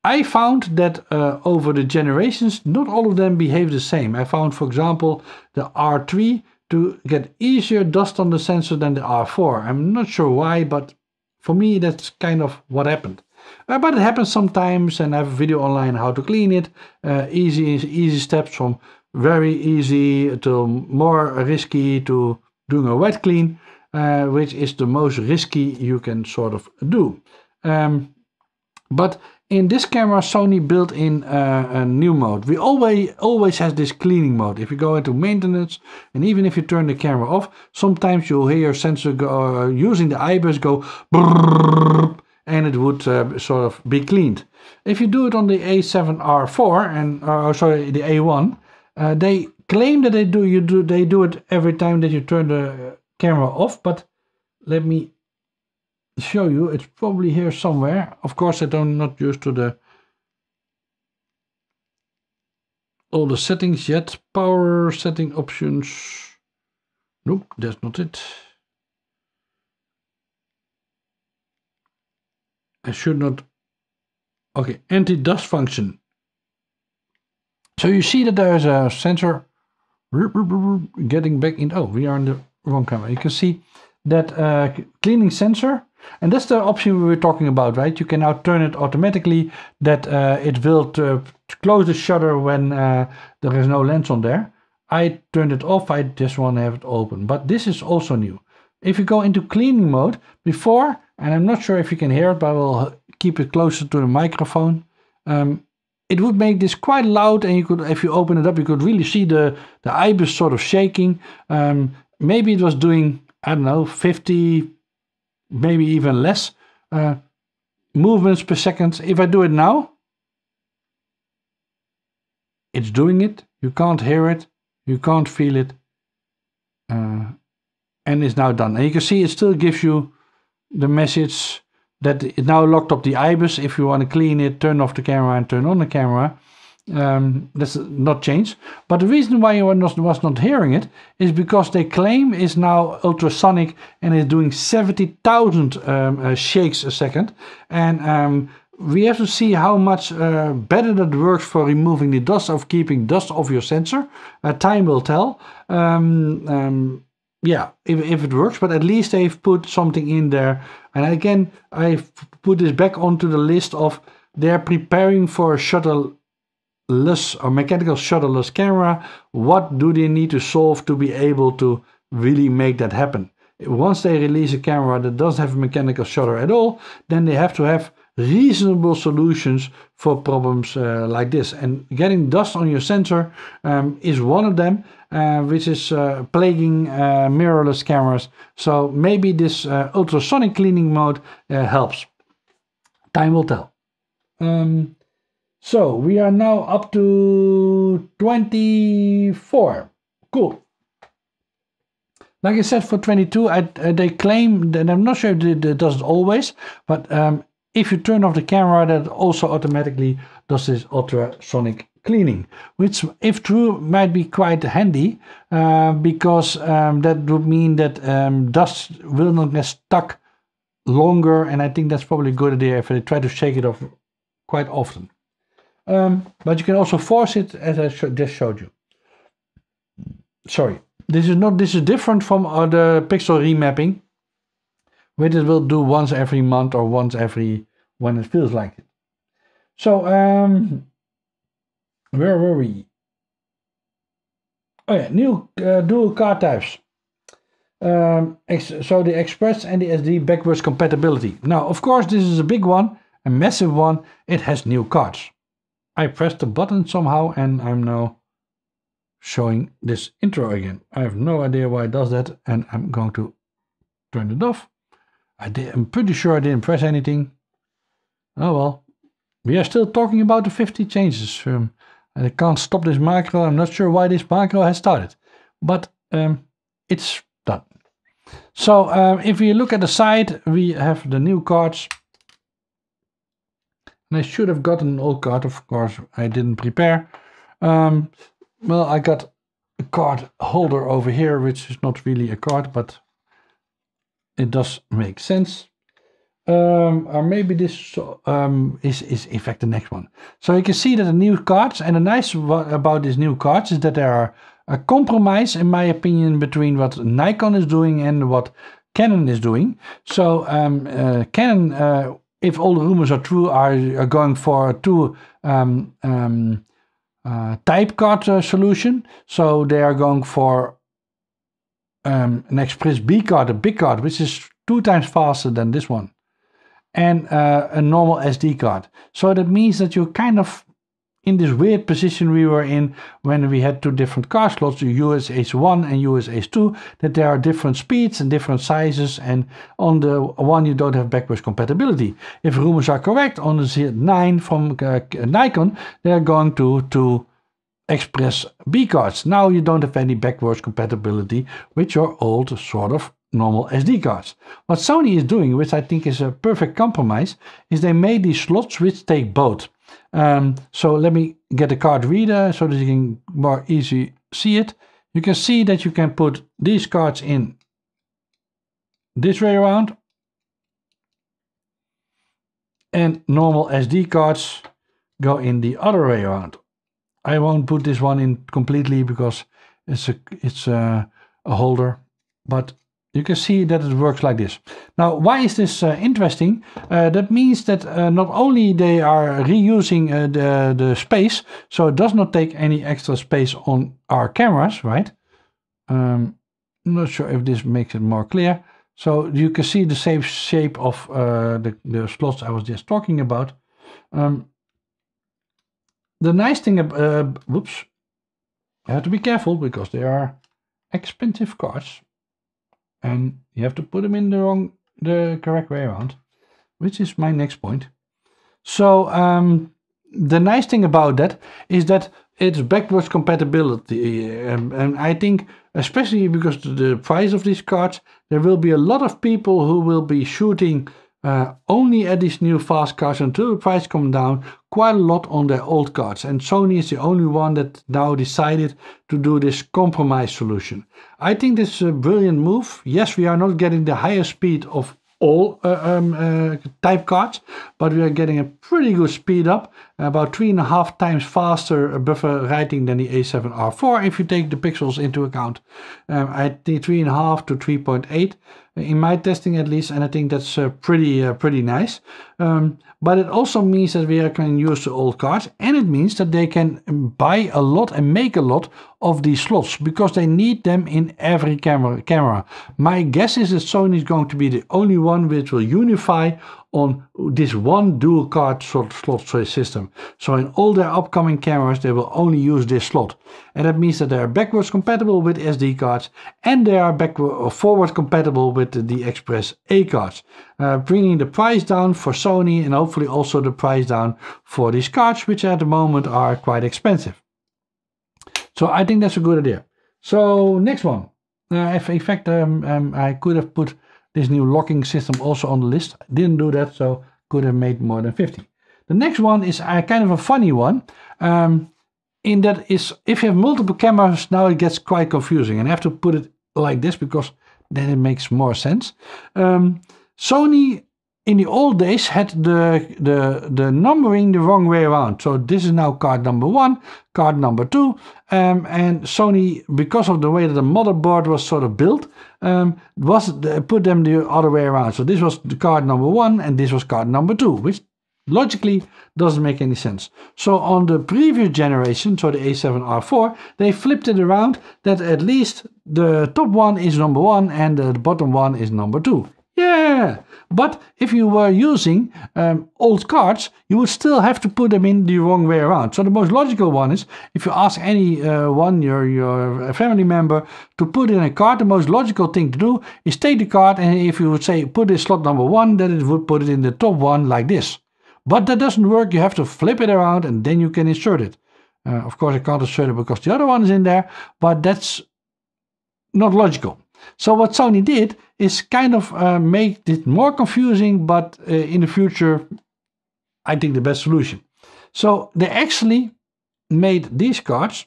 I found that uh, over the generations, not all of them behave the same. I found, for example, the R3 to get easier dust on the sensor than the R4. I'm not sure why, but for me that's kind of what happened. Uh, but it happens sometimes and I have a video online how to clean it. Uh, easy, easy steps from very easy to more risky to doing a wet clean, uh, which is the most risky you can sort of do. Um, but in this camera Sony built in uh, a new mode. We always always has this cleaning mode. If you go into maintenance and even if you turn the camera off, sometimes you'll hear your sensor go, uh, using the IBUS go and it would uh, sort of be cleaned. If you do it on the A7R4 and uh, or oh, sorry the A1, uh, they claim that they do you do they do it every time that you turn the camera off, but let me show you. It's probably here somewhere. Of course, I don't not used to the all the settings yet. Power setting options. Nope, that's not it. I should not. Okay, anti-dust function. So you see that there's a sensor getting back in. Oh, we are in the wrong camera. You can see that uh, cleaning sensor and that's the option we were talking about, right? You can now turn it automatically that uh, it will uh, close the shutter when uh, there is no lens on there. I turned it off, I just want to have it open. But this is also new. If you go into cleaning mode, before, and I'm not sure if you can hear it, but I will keep it closer to the microphone. Um, it would make this quite loud and you could, if you open it up, you could really see the, the IBIS sort of shaking. Um, maybe it was doing, I don't know, 50, maybe even less uh, movements per second. If I do it now, it's doing it. You can't hear it. You can't feel it. Uh, and it's now done. And you can see it still gives you the message that it now locked up the IBIS. If you want to clean it, turn off the camera and turn on the camera um, that's not changed. But the reason why you not, was not hearing it is because they claim is now ultrasonic and is doing 70,000 um, uh, shakes a second. And um, we have to see how much uh, better that works for removing the dust of keeping dust off your sensor. Uh, time will tell. Um, um, yeah, if, if it works, but at least they've put something in there. And again, I've put this back onto the list of they're preparing for a shuttle less or mechanical shutterless camera, what do they need to solve to be able to really make that happen? Once they release a camera that doesn't have a mechanical shutter at all, then they have to have reasonable solutions for problems uh, like this. And getting dust on your sensor um, is one of them, uh, which is uh, plaguing uh, mirrorless cameras. So maybe this uh, ultrasonic cleaning mode uh, helps. Time will tell. Um, so we are now up to 24. Cool. Like I said, for 22, I, uh, they claim, and I'm not sure if it does it always, but um, if you turn off the camera, that also automatically does this ultrasonic cleaning, which, if true, might be quite handy, uh, because um, that would mean that um, dust will not get stuck longer, and I think that's probably a good idea if they try to shake it off quite often. Um, but you can also force it as I sh just showed you. Sorry, this is not this is different from other pixel remapping, which it will do once every month or once every when it feels like it. So um, where were we? Oh yeah, new uh, dual card types. Um, so the Express and the SD backwards compatibility. Now, of course, this is a big one, a massive one. It has new cards. I pressed the button somehow and I'm now showing this intro again. I have no idea why it does that and I'm going to turn it off. I did, I'm pretty sure I didn't press anything. Oh well, we are still talking about the 50 changes. Um, I can't stop this macro. I'm not sure why this macro has started, but um, it's done. So um, if you look at the side, we have the new cards and I should have gotten an old card. Of course, I didn't prepare. Um, well, I got a card holder over here, which is not really a card, but it does make sense. Um, or maybe this um, is, is in fact the next one. So you can see that the new cards, and the nice about these new cards is that they are a compromise, in my opinion, between what Nikon is doing and what Canon is doing. So um, uh, Canon uh, if all the rumors are true, are, are going for a two um, um, uh, type card uh, solution. So they are going for um, an Express B card, a big card, which is two times faster than this one, and uh, a normal SD card. So that means that you're kind of in this weird position we were in when we had two different car slots, USH 1 and USH 2, that there are different speeds and different sizes, and on the one you don't have backwards compatibility. If rumors are correct, on the Z9 from uh, Nikon, they're going to, to Express B cards. Now you don't have any backwards compatibility with your old sort of normal SD cards. What Sony is doing, which I think is a perfect compromise, is they made these slots which take both. Um, so let me get a card reader so that you can more easily see it. You can see that you can put these cards in this way around and normal SD cards go in the other way around. I won't put this one in completely because it's a it's a, a holder, but you can see that it works like this. Now, why is this uh, interesting? Uh, that means that uh, not only they are reusing uh, the, the space, so it does not take any extra space on our cameras, right? Um, I'm not sure if this makes it more clear. So you can see the same shape of uh, the, the slots I was just talking about. Um, the nice thing, uh, whoops, I have to be careful because they are expensive cards and you have to put them in the wrong, the correct way around, which is my next point. So um, the nice thing about that is that it's backwards compatibility, and, um, and I think especially because the price of these cards, there will be a lot of people who will be shooting uh, only at these new fast cards until the price come down quite a lot on their old cards and Sony is the only one that now decided to do this compromise solution. I think this is a brilliant move. Yes, we are not getting the higher speed of all uh, um, uh, type cards, but we are getting a pretty good speed up about three and a half times faster buffer writing than the A7R4 if you take the pixels into account. Um, I think three and a half to 3.8 uh, in my testing at least, and I think that's uh, pretty uh, pretty nice. Um, but it also means that we can use the old cards, and it means that they can buy a lot and make a lot of these slots because they need them in every camera. camera. My guess is that Sony is going to be the only one which will unify on this one dual card slot, tray system. So in all their upcoming cameras they will only use this slot. And that means that they are backwards compatible with SD cards and they are backward uh, forward compatible with the, the Express A cards. Uh, bringing the price down for Sony and hopefully also the price down for these cards which at the moment are quite expensive. So I think that's a good idea. So next one. Uh, if, in fact um, um, I could have put this new locking system also on the list. I didn't do that, so could have made more than 50. The next one is a kind of a funny one. Um, in that is if you have multiple cameras, now it gets quite confusing. And I have to put it like this because then it makes more sense. Um, Sony in the old days had the, the, the numbering the wrong way around. So this is now card number one, card number two. Um, and Sony, because of the way that the motherboard was sort of built, um, was the, uh, put them the other way around. So this was the card number one and this was card number two, which logically doesn't make any sense. So on the previous generation, so the A7R4, they flipped it around that at least the top one is number one and the bottom one is number two. Yeah, but if you were using um, old cards, you would still have to put them in the wrong way around. So the most logical one is, if you ask anyone, uh, your, your family member, to put in a card, the most logical thing to do is take the card and if you would say, put it slot number one, then it would put it in the top one like this. But that doesn't work, you have to flip it around and then you can insert it. Uh, of course, I can't insert it because the other one is in there, but that's not logical. So what Sony did is kind of uh, make it more confusing, but uh, in the future, I think the best solution. So they actually made these cards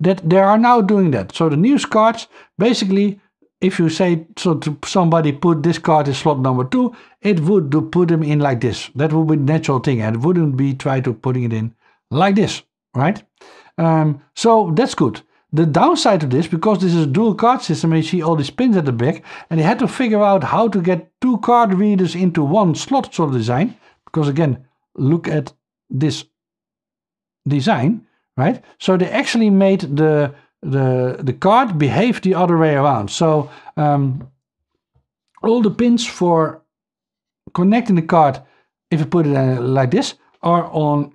that they are now doing that. So the news cards, basically, if you say so to somebody put this card in slot number two, it would do, put them in like this. That would be natural thing, and it wouldn't be try to putting it in like this, right? Um, so that's good. The downside of this, because this is a dual card system and you see all these pins at the back, and they had to figure out how to get two card readers into one slot sort of design, because again, look at this design, right? So they actually made the the the card behave the other way around. So um, all the pins for connecting the card, if you put it uh, like this, are on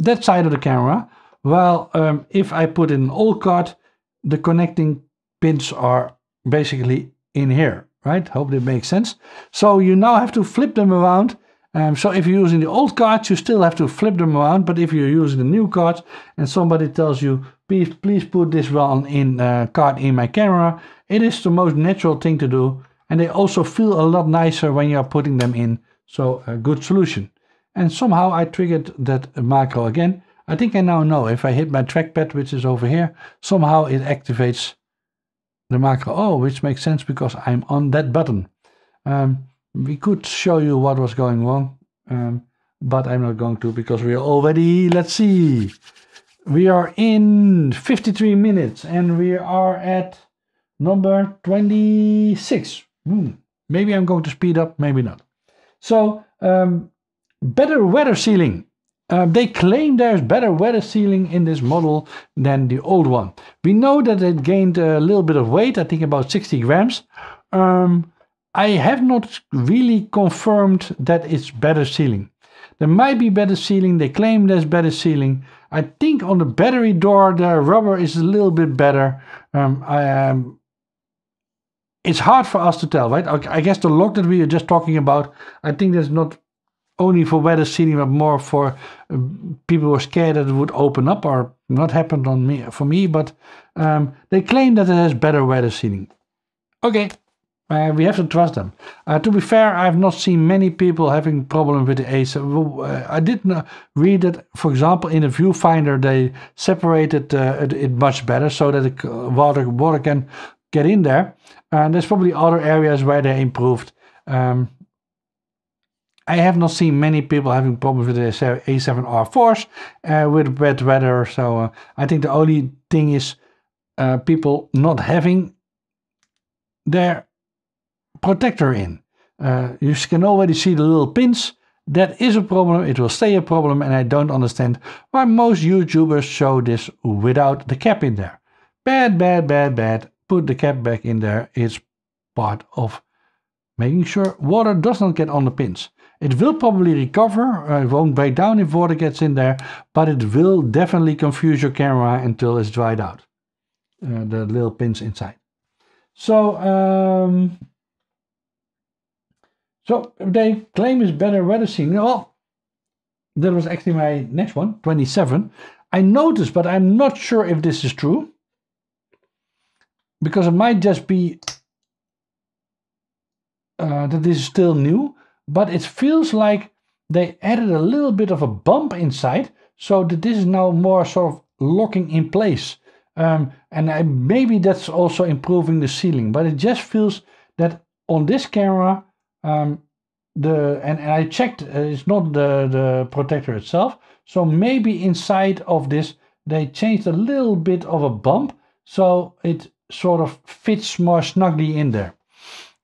that side of the camera, while um, if I put in an old card, the connecting pins are basically in here, right? Hope that makes sense. So you now have to flip them around. Um, so if you're using the old cards, you still have to flip them around. But if you're using the new cards and somebody tells you, please, please put this one in uh, card in my camera, it is the most natural thing to do. And they also feel a lot nicer when you are putting them in. So a good solution. And somehow I triggered that macro again. I think I now know if I hit my trackpad, which is over here, somehow it activates the macro. Oh, which makes sense because I'm on that button. Um, we could show you what was going wrong, um, but I'm not going to because we are already, let's see, we are in 53 minutes and we are at number 26. Hmm. Maybe I'm going to speed up, maybe not. So, um, better weather sealing. Uh, they claim there's better weather sealing in this model than the old one. We know that it gained a little bit of weight, I think about 60 grams. Um, I have not really confirmed that it's better sealing. There might be better sealing, they claim there's better sealing. I think on the battery door the rubber is a little bit better. Um, I, um, it's hard for us to tell, right? I, I guess the lock that we are just talking about, I think there's not only for weather sealing, but more for uh, people were scared that it would open up or not happened on me for me. But um, they claim that it has better weather sealing. Okay, uh, we have to trust them. Uh, to be fair, I've not seen many people having problems with the ACE. Uh, I did not read that, for example, in the viewfinder they separated uh, it, it, much better so that the water water can get in there. And there's probably other areas where they improved. Um, I have not seen many people having problems with the A7R4s uh, with wet weather. So uh, I think the only thing is uh, people not having their protector in. Uh, you can already see the little pins. That is a problem. It will stay a problem. And I don't understand why most YouTubers show this without the cap in there. Bad, bad, bad, bad. Put the cap back in there. It's part of making sure water does not get on the pins. It will probably recover, uh, it won't break down if water gets in there, but it will definitely confuse your camera until it's dried out. Uh, the little pins inside. So, um, so they claim is better weather signal. Well, oh, that was actually my next one, 27. I noticed, but I'm not sure if this is true. Because it might just be uh, that this is still new but it feels like they added a little bit of a bump inside so that this is now more sort of locking in place um, and I, maybe that's also improving the ceiling but it just feels that on this camera um, the and, and I checked uh, it's not the, the protector itself so maybe inside of this they changed a little bit of a bump so it sort of fits more snugly in there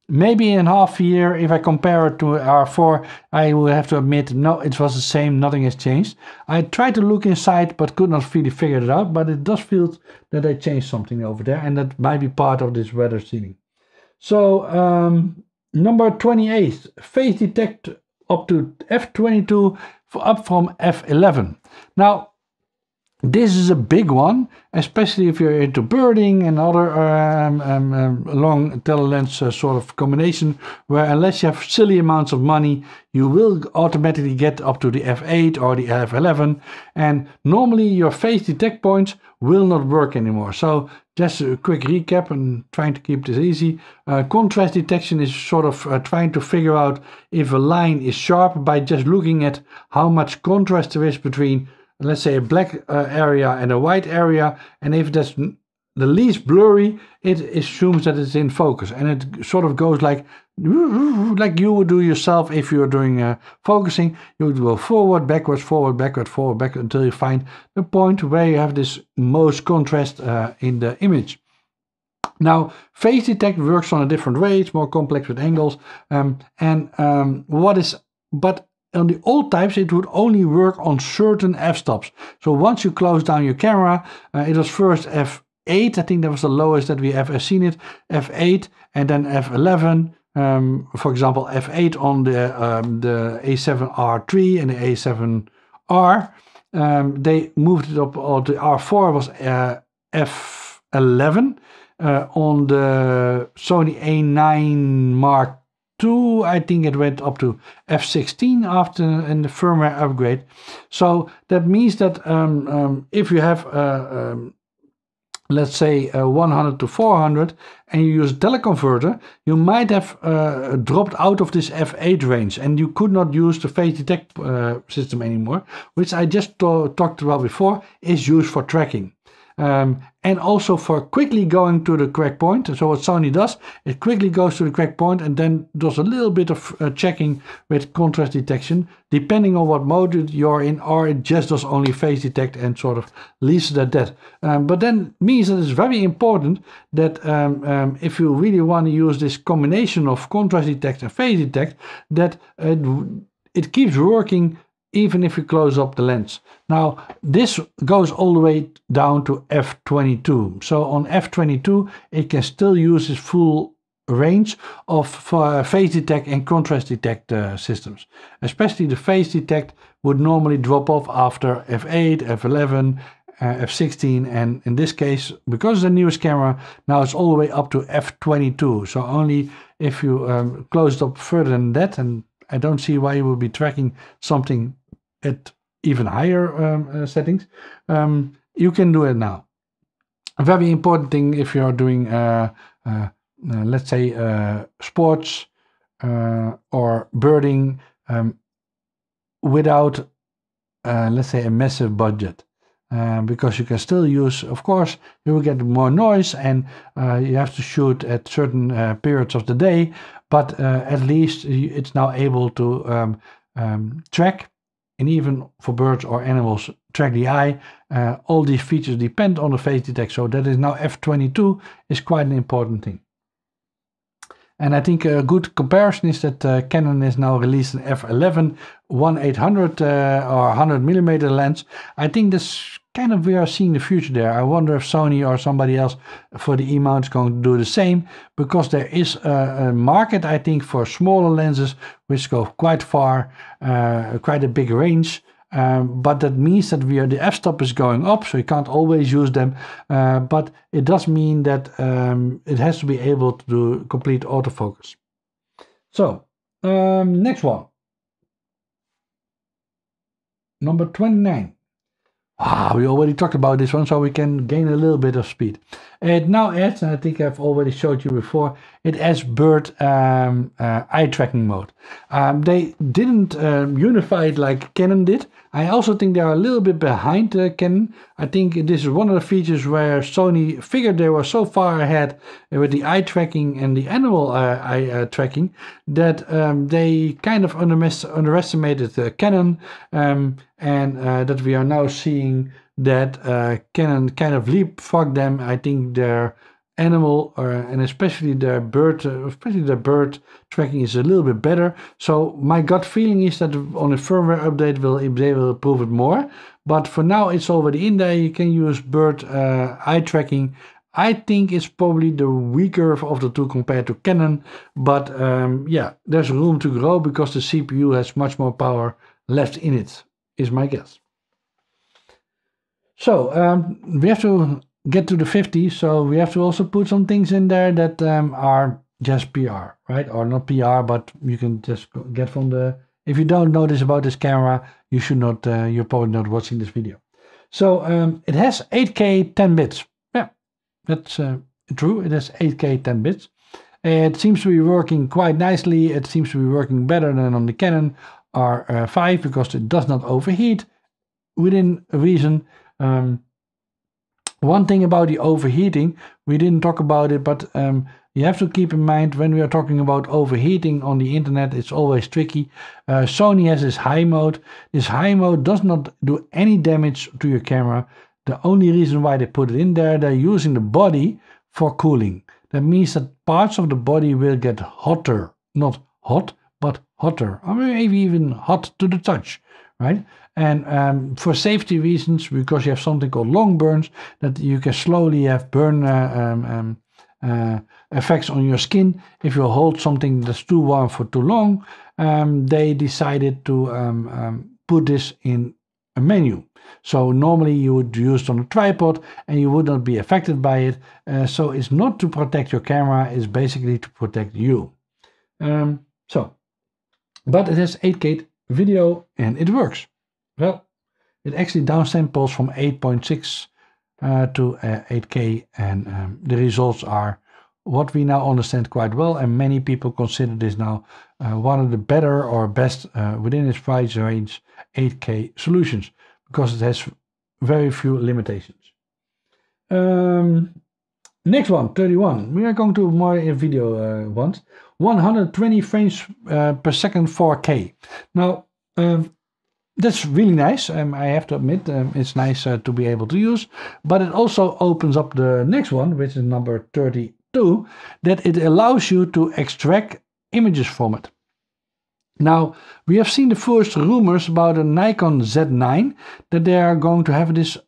Maybe in half a year, if I compare it to R4, I will have to admit, no, it was the same, nothing has changed. I tried to look inside, but could not really figure it out, but it does feel that I changed something over there, and that might be part of this weather sealing. So, um, number 28, phase detect up to F22, up from F11. Now, this is a big one, especially if you're into birding and other um, um, um, long telelens uh, sort of combination, where unless you have silly amounts of money, you will automatically get up to the f8 or the f11, and normally your face detect points will not work anymore. So just a quick recap and trying to keep this easy. Uh, contrast detection is sort of uh, trying to figure out if a line is sharp by just looking at how much contrast there is between let's say a black uh, area and a white area. And if there's the least blurry, it assumes that it's in focus. And it sort of goes like, *laughs* like you would do yourself if you're doing uh, focusing. You would go forward, backwards, forward, backward, forward, back until you find the point where you have this most contrast uh, in the image. Now, phase detect works on a different way. It's more complex with angles. Um, and um, what is, but on the old types, it would only work on certain f-stops. So once you close down your camera, uh, it was first f8, I think that was the lowest that we ever seen it, f8, and then f11, um, for example, f8 on the, um, the a7R3 and the a7R. Um, they moved it up, or the R4 was uh, f11. Uh, on the Sony A9 Mark 2, I think it went up to F16 after in the firmware upgrade. So that means that um, um, if you have, uh, um, let's say, uh, 100 to 400 and you use teleconverter, you might have uh, dropped out of this F8 range and you could not use the phase detect uh, system anymore, which I just talked about before is used for tracking. Um, and also for quickly going to the correct point. So what Sony does, it quickly goes to the correct point and then does a little bit of uh, checking with contrast detection, depending on what mode you're in, or it just does only phase detect and sort of leaves it at that. Um, but then means that it's very important that um, um, if you really want to use this combination of contrast detect and phase detect, that it, it keeps working even if you close up the lens. Now this goes all the way down to f22. So on f22 it can still use its full range of phase detect and contrast detect uh, systems. Especially the phase detect would normally drop off after f8, f11, uh, f16 and in this case because the newest camera now it's all the way up to f22 so only if you um, it up further than that and I don't see why you would be tracking something at even higher um, uh, settings, um, you can do it now. A very important thing if you're doing, uh, uh, uh, let's say, uh, sports uh, or birding um, without, let's say, a massive budget. because you can still use, of course, you will get more noise and you have to shoot at certain periods of the day, but at least it's now able to um, um, track and even for birds or animals, track the eye. Uh, all these features depend on the face detect, so that is now F22 is quite an important thing. And I think a good comparison is that uh, Canon is now releasing an F11 1800 uh, or 100 millimeter lens. I think this kind of we are seeing the future there. I wonder if Sony or somebody else for the E-mount is going to do the same because there is a, a market, I think, for smaller lenses which go quite far, uh, quite a big range. Um, but that means that we are, the f-stop is going up, so you can't always use them. Uh, but it does mean that um, it has to be able to do complete autofocus. So um, next one, number 29. Ah, we already talked about this one, so we can gain a little bit of speed. It now adds, and I think I've already showed you before, it adds bird um, uh, eye tracking mode. Um, they didn't um, unify it like Canon did. I also think they are a little bit behind uh, Canon. I think this is one of the features where Sony figured they were so far ahead with the eye tracking and the animal uh, eye uh, tracking that um, they kind of under underestimated uh, Canon um, and uh, that we are now seeing that uh, can kind of leapfrog them. I think their animal or, uh, and especially their bird, uh, especially their bird tracking is a little bit better. So my gut feeling is that on a firmware update, will they will improve it more. But for now, it's already in there. You can use bird uh, eye tracking. I think it's probably the weaker of the two compared to Canon, but um, yeah, there's room to grow because the CPU has much more power left in it, is my guess. So um, we have to get to the 50. So we have to also put some things in there that um, are just PR, right? Or not PR, but you can just get from the. If you don't know this about this camera, you should not. Uh, you're probably not watching this video. So um, it has 8K 10 bits. Yeah, that's uh, true. It has 8K 10 bits. It seems to be working quite nicely. It seems to be working better than on the Canon R5 uh, because it does not overheat within reason. Um, one thing about the overheating, we didn't talk about it, but um, you have to keep in mind when we are talking about overheating on the internet, it's always tricky. Uh, Sony has this high mode. This high mode does not do any damage to your camera. The only reason why they put it in there, they're using the body for cooling. That means that parts of the body will get hotter, not hot, but hotter, or maybe even hot to the touch, right? And um, for safety reasons, because you have something called long burns, that you can slowly have burn uh, um, um uh, effects on your skin. If you hold something that's too warm for too long, um, they decided to um, put this in a menu. So normally you would use it on a tripod and you would not be affected by it. Uh, so it's not to protect your camera, it's basically to protect you. Um, so, but it has 8K video and it works. Well, it actually downsamples from 8.6 uh, to uh, 8K and um, the results are what we now understand quite well and many people consider this now uh, one of the better or best uh, within its price range 8K solutions because it has very few limitations. Um, next one, 31. We are going to more video uh, once. 120 frames uh, per second 4K. Now, um, that's really nice. Um, I have to admit, um, it's nice uh, to be able to use. But it also opens up the next one, which is number 32, that it allows you to extract images from it. Now, we have seen the first rumors about a Nikon Z9 that they are going to have this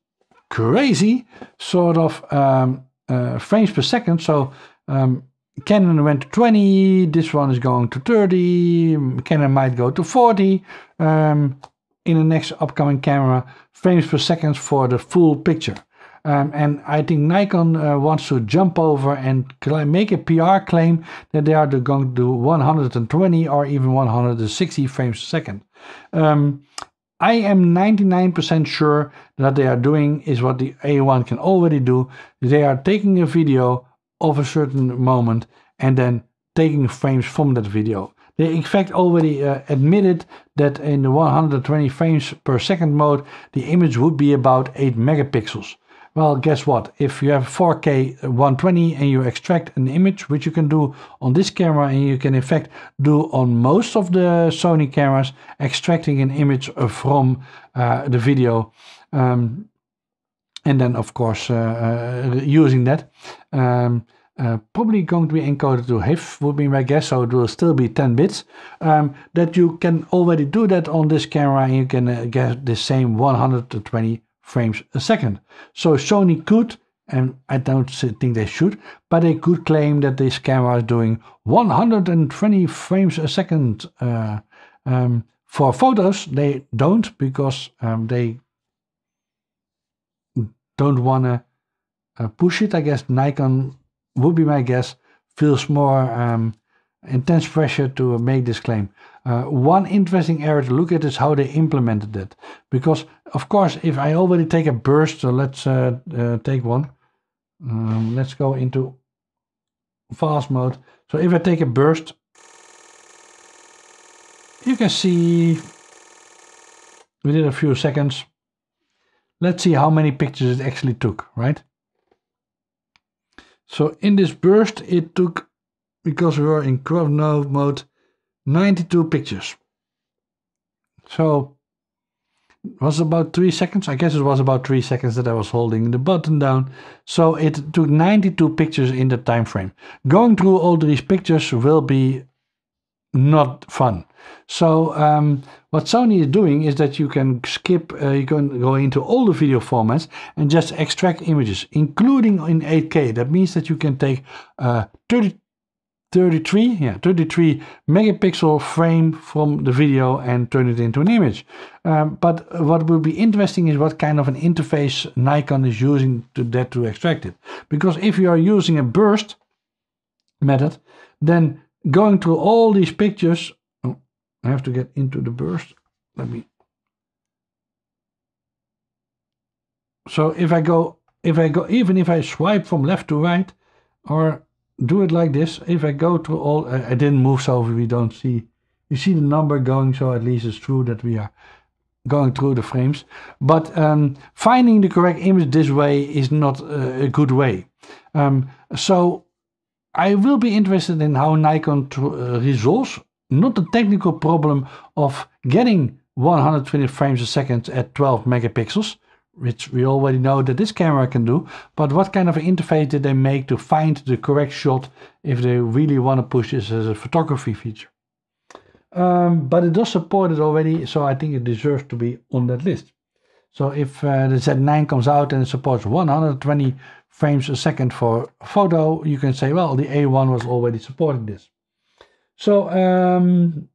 crazy sort of um, uh, frames per second. So, um, Canon went to 20, this one is going to 30, Canon might go to 40, um, in the next upcoming camera frames per second for the full picture. Um, and I think Nikon uh, wants to jump over and make a PR claim that they are going to do 120 or even 160 frames per second. Um, I am 99% sure that they are doing is what the A1 can already do. They are taking a video of a certain moment and then taking frames from that video. They in fact already uh, admitted that in the 120 frames per second mode, the image would be about 8 megapixels. Well, guess what? If you have 4K 120 and you extract an image, which you can do on this camera and you can in fact do on most of the Sony cameras, extracting an image uh, from uh, the video. Um, and then of course uh, uh, using that. Um, uh, probably going to be encoded to HIF would be my guess, so it will still be 10 bits. Um, that you can already do that on this camera and you can uh, get the same 120 frames a second. So Sony could, and I don't think they should, but they could claim that this camera is doing 120 frames a second. Uh, um, for photos, they don't because um, they don't want to uh, push it. I guess Nikon would be my guess, feels more um, intense pressure to uh, make this claim. Uh, one interesting area to look at is how they implemented that. Because, of course, if I already take a burst, so let's uh, uh, take one. Um, let's go into fast mode. So if I take a burst, you can see within a few seconds. Let's see how many pictures it actually took, right? So in this burst, it took, because we were in crop mode, 92 pictures. So it was about three seconds. I guess it was about three seconds that I was holding the button down. So it took 92 pictures in that time frame. Going through all these pictures will be not fun. So um, what Sony is doing is that you can skip, uh, you can go into all the video formats and just extract images, including in 8K. That means that you can take uh, 30, 33, yeah, 33 megapixel frame from the video and turn it into an image. Um, but what will be interesting is what kind of an interface Nikon is using to that to extract it. Because if you are using a burst method, then going through all these pictures. Oh, I have to get into the burst. Let me. So if I go, if I go, even if I swipe from left to right, or do it like this, if I go through all, I, I didn't move so we don't see, you see the number going, so at least it's true that we are going through the frames. But um, finding the correct image this way is not uh, a good way. Um, so I will be interested in how Nikon uh, resolves not the technical problem of getting 120 frames a second at 12 megapixels, which we already know that this camera can do, but what kind of interface did they make to find the correct shot if they really want to push this as a photography feature? Um, but it does support it already, so I think it deserves to be on that list. So if uh, the Z9 comes out and supports 120 frames a second for photo, you can say, well, the A1 was already supporting this. So um,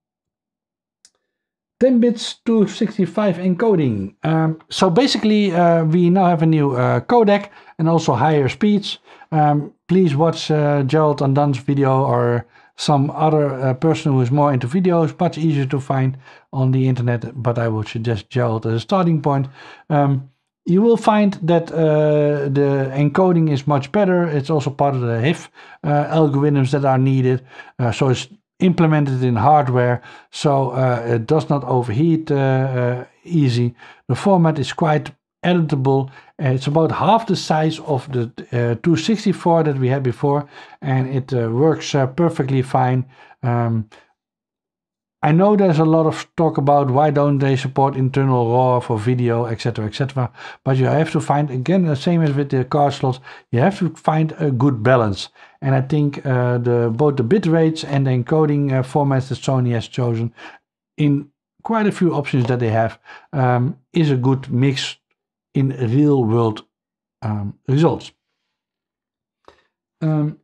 10 bits to 65 encoding. Um, so basically, uh, we now have a new uh, codec and also higher speeds. Um, please watch uh, Gerald and Dan's video or some other uh, person who is more into videos, much easier to find on the internet, but I would suggest Gerald as a starting point. Um, you will find that uh, the encoding is much better. It's also part of the HIF uh, algorithms that are needed. Uh, so it's implemented in hardware. So uh, it does not overheat uh, uh, easy. The format is quite editable. it's about half the size of the 264 that we had before. And it works perfectly fine. Um, I know there's a lot of talk about why don't they support internal RAW for video, etc., etc. But you have to find again the same as with the card slots. You have to find a good balance, and I think uh, the both the bit rates and the encoding uh, formats that Sony has chosen in quite a few options that they have um, is a good mix in real world um, results. Um,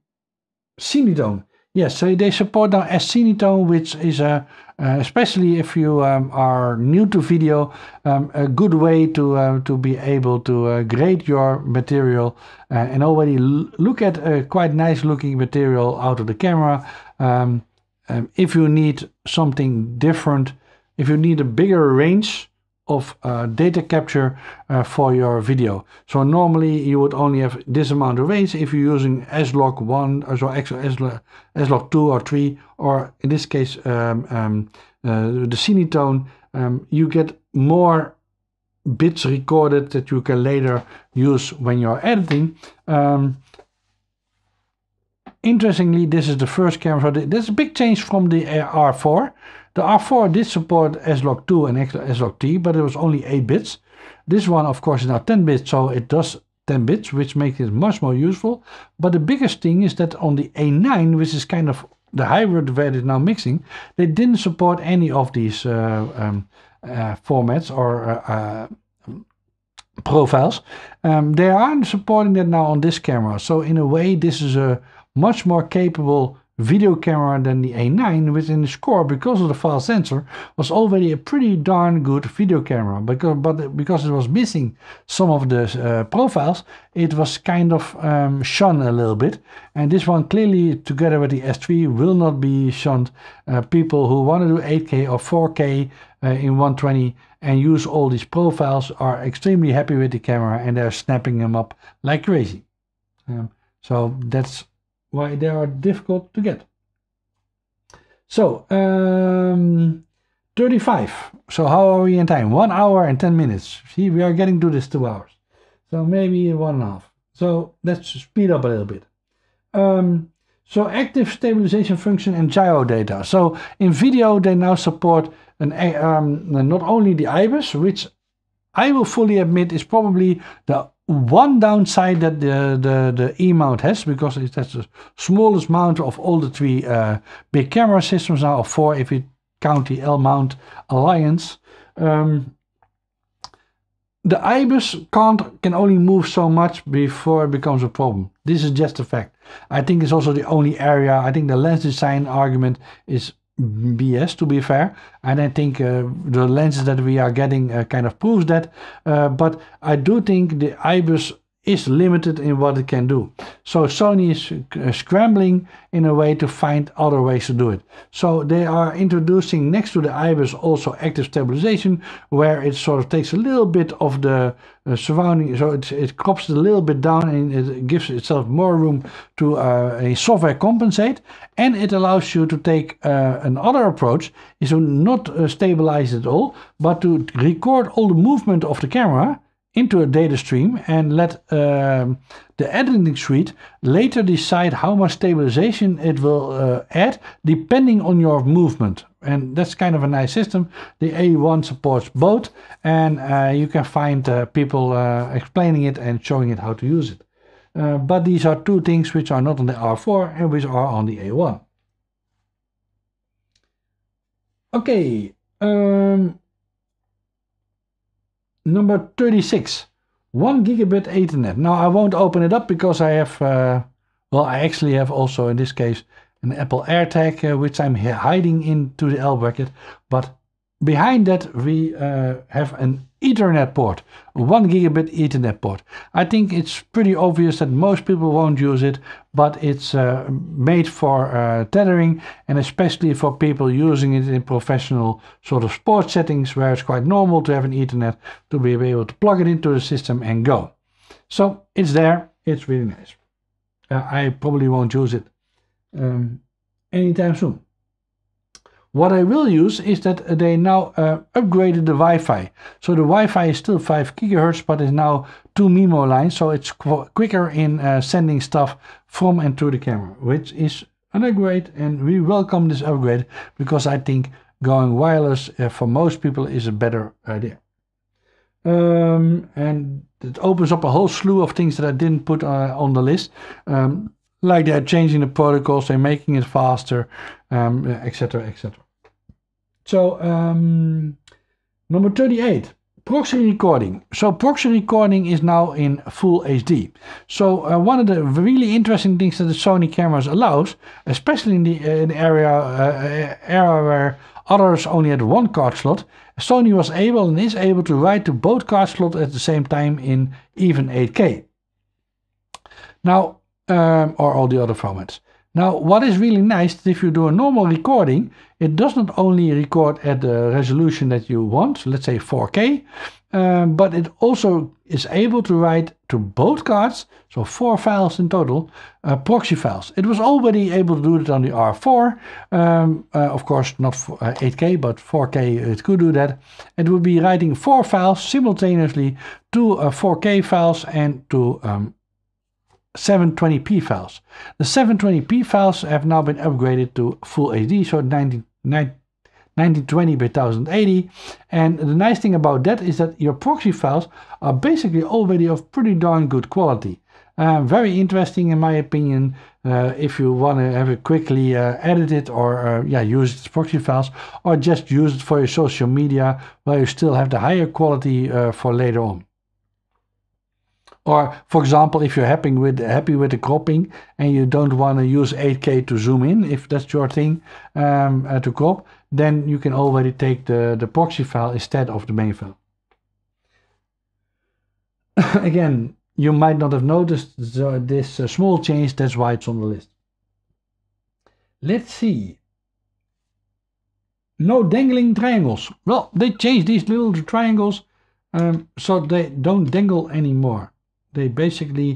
Cinetone. Yes, so they support now Cinetone, which is a uh, especially if you um, are new to video, um, a good way to uh, to be able to uh, grade your material uh, and already look at a quite nice looking material out of the camera. Um, um if you need something different, if you need a bigger range, of uh, data capture uh, for your video. So normally you would only have this amount of range if you're using S-Log 1 or uh, so S-Log 2 or 3 or in this case um, um, uh, the Cinetone, um, you get more bits recorded that you can later use when you're editing. Um, interestingly, this is the first camera. So this is a big change from the R4. The R4 did support slog 2 and SLOC-T, but it was only 8 bits. This one, of course, is now 10 bits, so it does 10 bits, which makes it much more useful. But the biggest thing is that on the A9, which is kind of the hybrid where it is now mixing, they didn't support any of these uh, um, uh, formats or uh, uh profiles. Um, they are supporting that now on this camera. So in a way, this is a much more capable video camera than the A9 within the score because of the fast sensor was already a pretty darn good video camera because but because it was missing some of the uh, profiles it was kind of um, a little bit and this one clearly together with the S3 will not be shunned uh, people who want to do 8k or 4k uh, in 120 and use all these profiles are extremely happy with the camera and they're snapping them up like crazy um, so that's why they are difficult to get. So, um, 35. So how are we in time? One hour and 10 minutes. See, we are getting to this two hours. So maybe one and a half. So let's speed up a little bit. Um, so active stabilization function and gyro data. So in video, they now support an, um, not only the IBIS, which I will fully admit is probably the one downside that the, the, the E-mount has, because it has the smallest mount of all the three uh, big camera systems now, or four if you count the L-mount Alliance, um, the IBIS can't, can only move so much before it becomes a problem. This is just a fact. I think it's also the only area, I think the lens design argument is BS to be fair and I think uh, the lenses that we are getting uh, kind of proves that uh, but I do think the IBIS is limited in what it can do. So Sony is uh, scrambling in a way to find other ways to do it. So they are introducing next to the IBIS also active stabilization, where it sort of takes a little bit of the uh, surrounding, so it, it crops a little bit down and it gives itself more room to uh, a software compensate. And it allows you to take uh, another approach, is to not uh, stabilize it all, but to record all the movement of the camera into a data stream and let um, the editing suite later decide how much stabilization it will uh, add depending on your movement. And that's kind of a nice system. The a one supports both and uh, you can find uh, people uh, explaining it and showing it how to use it. Uh, but these are two things which are not on the R4 and which are on the A1. Okay, um, number 36, 1 gigabit Ethernet. Now I won't open it up because I have, uh, well, I actually have also in this case an Apple AirTag, uh, which I'm hiding into the L bracket, but behind that we uh, have an Ethernet port, 1 gigabit Ethernet port. I think it's pretty obvious that most people won't use it, but it's uh, made for uh, tethering and especially for people using it in professional sort of sports settings where it's quite normal to have an Ethernet to be able to plug it into the system and go. So it's there, it's really nice. Uh, I probably won't use it um, anytime soon. What I will use is that they now uh, upgraded the Wi-Fi. So the Wi-Fi is still 5 gigahertz, but is now 2 MIMO lines. So it's qu quicker in uh, sending stuff from and to the camera, which is an upgrade. And we welcome this upgrade because I think going wireless uh, for most people is a better idea. Um, and it opens up a whole slew of things that I didn't put uh, on the list. Um, like they're changing the protocols, they're making it faster, etc., um, etc. Et so um, number 38, proxy recording. So proxy recording is now in full HD. So uh, one of the really interesting things that the Sony cameras allows, especially in the, uh, in the area uh, uh era where others only had one card slot, Sony was able and is able to write to both card slots at the same time in even 8K. Now, um, or all the other formats. Now, what is really nice is if you do a normal recording, it does not only record at the resolution that you want, let's say 4K, um, but it also is able to write to both cards, so four files in total, uh, proxy files. It was already able to do it on the R4, um, uh, of course not for, uh, 8K, but 4K it could do that. It would be writing four files simultaneously to 4K uh, files and to um, 720p files. The 720p files have now been upgraded to full HD, so 90, 1920 by 1080 and the nice thing about that is that your proxy files are basically already of pretty darn good quality. Uh, very interesting in my opinion uh, if you want to have it quickly uh, edited or uh, yeah use the proxy files or just use it for your social media where you still have the higher quality uh, for later on. Or, for example, if you're happy with, happy with the cropping and you don't want to use 8K to zoom in, if that's your thing um, uh, to crop, then you can already take the, the proxy file instead of the main file. *coughs* Again, you might not have noticed the, this uh, small change, that's why it's on the list. Let's see. No dangling triangles. Well, they changed these little triangles um, so they don't dangle anymore they basically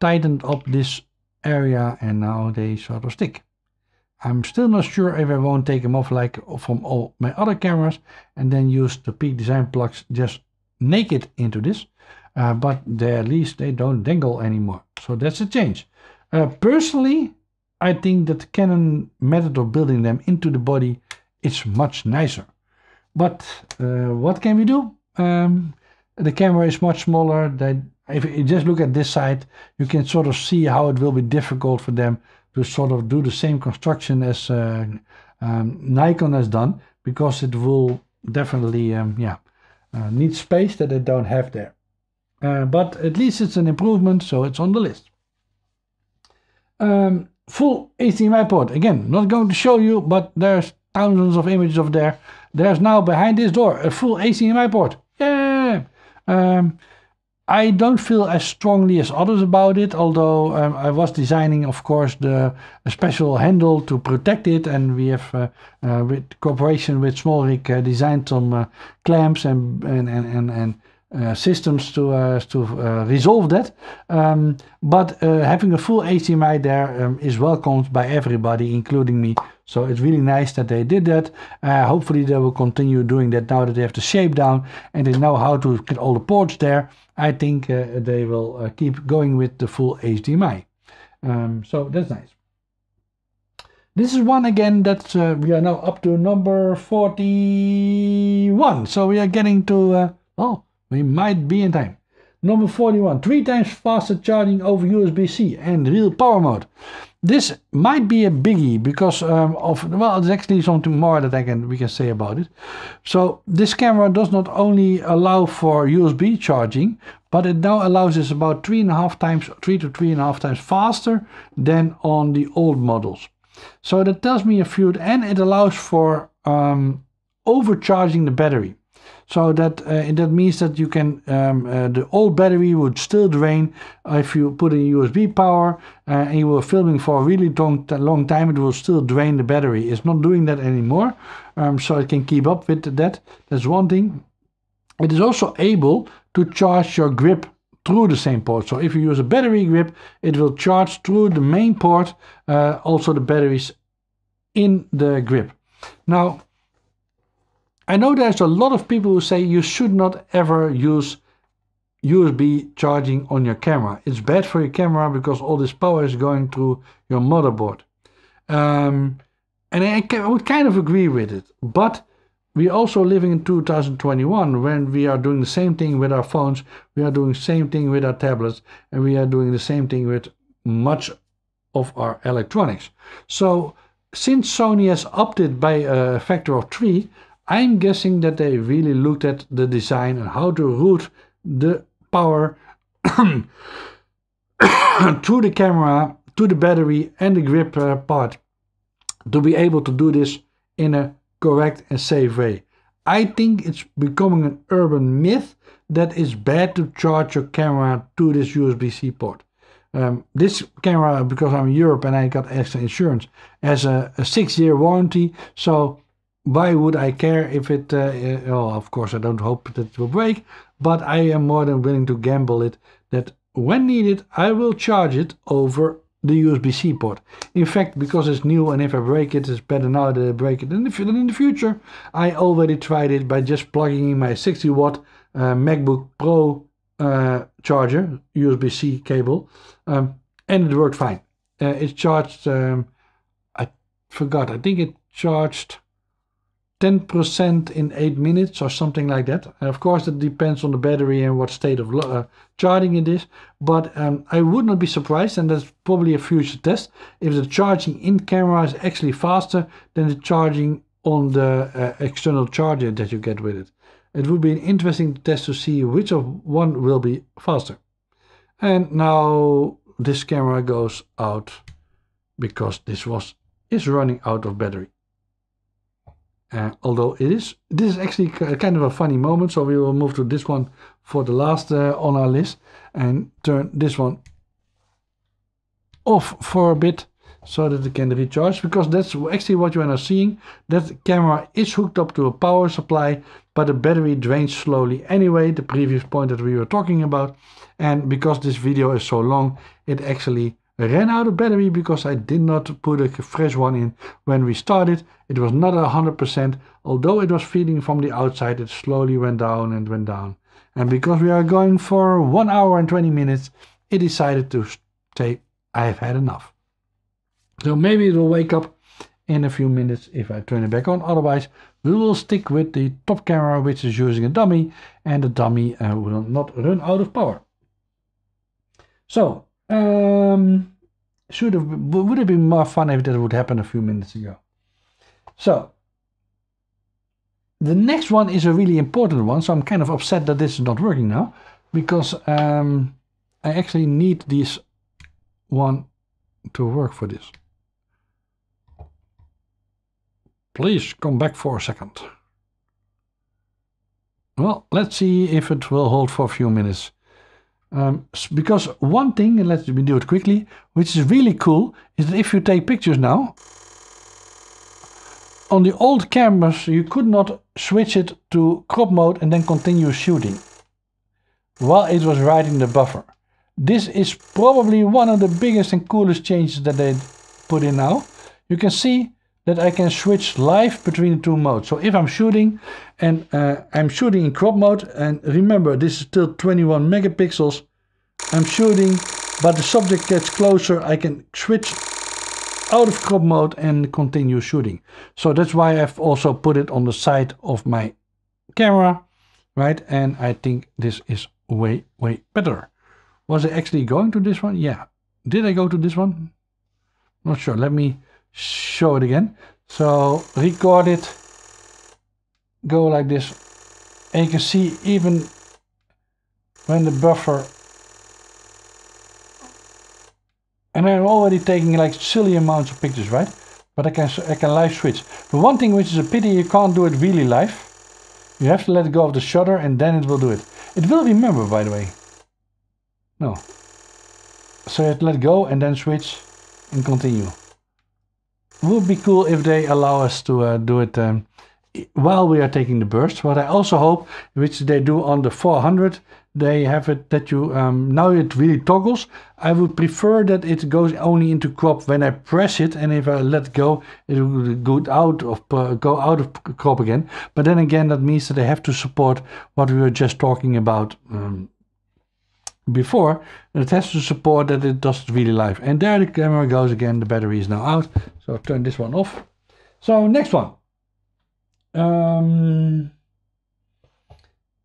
tightened up this area and now they sort of stick. I'm still not sure if I won't take them off like from all my other cameras and then use the Peak Design plugs just naked into this. Uh, but they, at least they don't dangle anymore. So that's a change. Uh, personally, I think that the Canon method of building them into the body is much nicer. But uh, what can we do? Um, the camera is much smaller, they if you just look at this side, you can sort of see how it will be difficult for them to sort of do the same construction as uh, um, Nikon has done because it will definitely um, yeah uh, need space that they don't have there. Uh, but at least it's an improvement, so it's on the list. Um, full HDMI port again, not going to show you, but there's thousands of images of there. There's now behind this door a full HDMI port. Yeah. Um, I don't feel as strongly as others about it, although um, I was designing, of course, the a special handle to protect it, and we have, uh, uh, with cooperation with Smolrik, uh, designed some uh, clamps and and and and, and uh, systems to uh, to resolve that. Um, but having a full HDMI there um, is welcomed by everybody, including me. So it's really nice that they did that. Uh, hopefully they will continue doing that now that they have the shape down and they know how to get all the ports there. I think uh, they will uh, keep going with the full HDMI. Um, so that's nice. This is one again that uh, we are now up to number 41. So we are getting to, uh, oh, we might be in time. Number 41, three times faster charging over USB-C and real power mode this might be a biggie because um, of well there's actually something more that I can we can say about it so this camera does not only allow for USB charging but it now allows us about three and a half times three to three and a half times faster than on the old models so that tells me a few and it allows for um, overcharging the battery so that uh, that means that you can um, uh, the old battery would still drain if you put in USB power uh, and you were filming for a really long, long time. It will still drain the battery. It's not doing that anymore, um, so it can keep up with that. That's one thing. It is also able to charge your grip through the same port. So if you use a battery grip, it will charge through the main port, uh, also the batteries in the grip. Now I know there's a lot of people who say you should not ever use USB charging on your camera. It's bad for your camera because all this power is going through your motherboard. Um, and I, would kind of agree with it. But we are also living in 2021 when we are doing the same thing with our phones, we are doing the same thing with our tablets, and we are doing the same thing with much of our electronics. So since Sony has upped it by a factor of three, I'm guessing that they really looked at the design and how to route the power *coughs* to the camera, to the battery and the grip uh, part to be able to do this in a correct and safe way. I think it's becoming an urban myth that it's bad to charge your camera to this USB-C port. Um, this camera, because I'm in Europe and I got extra insurance, has a, a six-year warranty. So why would I care if it? Uh, oh, of course, I don't hope that it will break, but I am more than willing to gamble it that when needed, I will charge it over the USB-C port. In fact, because it's new and if I break it, it's better now that I break it than in the future. I already tried it by just plugging in my 60 watt uh, MacBook Pro uh, charger, USB-C cable, um, and it worked fine. Uh, it charged, um, I forgot, I think it charged 10% in 8 minutes or something like that. And of course, that depends on the battery and what state of uh, charging it is. But um, I would not be surprised, and that's probably a future test, if the charging in camera is actually faster than the charging on the uh, external charger that you get with it. It would be an interesting test to see which of one will be faster. And now this camera goes out because this was is running out of battery. Uh, although it is, this is actually kind of a funny moment, so we will move to this one for the last uh, on our list and turn this one off for a bit so that it can recharge because that's actually what you are now seeing. That camera is hooked up to a power supply, but the battery drains slowly anyway, the previous point that we were talking about. And because this video is so long, it actually ran out of battery because I did not put a fresh one in. When we started, it was not 100%, although it was feeding from the outside, it slowly went down and went down. And because we are going for 1 hour and 20 minutes, it decided to say, I have had enough. So maybe it will wake up in a few minutes if I turn it back on. Otherwise, we will stick with the top camera, which is using a dummy, and the dummy uh, will not run out of power. So um, should have would have been more fun if that would happen a few minutes ago. So the next one is a really important one, so I'm kind of upset that this is not working now because um, I actually need this one to work for this. Please come back for a second. Well, let's see if it will hold for a few minutes. Um, because one thing, and let me do it quickly, which is really cool, is that if you take pictures now, on the old cameras you could not switch it to crop mode and then continue shooting while it was writing the buffer. This is probably one of the biggest and coolest changes that they put in now. You can see that I can switch live between the two modes. So if I'm shooting and uh, I'm shooting in crop mode, and remember this is still 21 megapixels, I'm shooting, but the subject gets closer, I can switch out of crop mode and continue shooting. So that's why I've also put it on the side of my camera, right? And I think this is way, way better. Was I actually going to this one? Yeah. Did I go to this one? Not sure. Let me show it again. So record it, go like this. And you can see even when the buffer and I'm already taking like silly amounts of pictures, right? But I can I can live switch. The one thing which is a pity you can't do it really live. You have to let go of the shutter and then it will do it. It will remember by the way. No. So you have to let go and then switch and continue would be cool if they allow us to uh, do it um, while we are taking the burst. What I also hope, which they do on the 400, they have it that you um, now it really toggles. I would prefer that it goes only into crop when I press it, and if I let go, it will go out of uh, go out of crop again. But then again, that means that they have to support what we were just talking about um, before it has to support that it does really live and there the camera goes again the battery is now out so I'll turn this one off so next one um,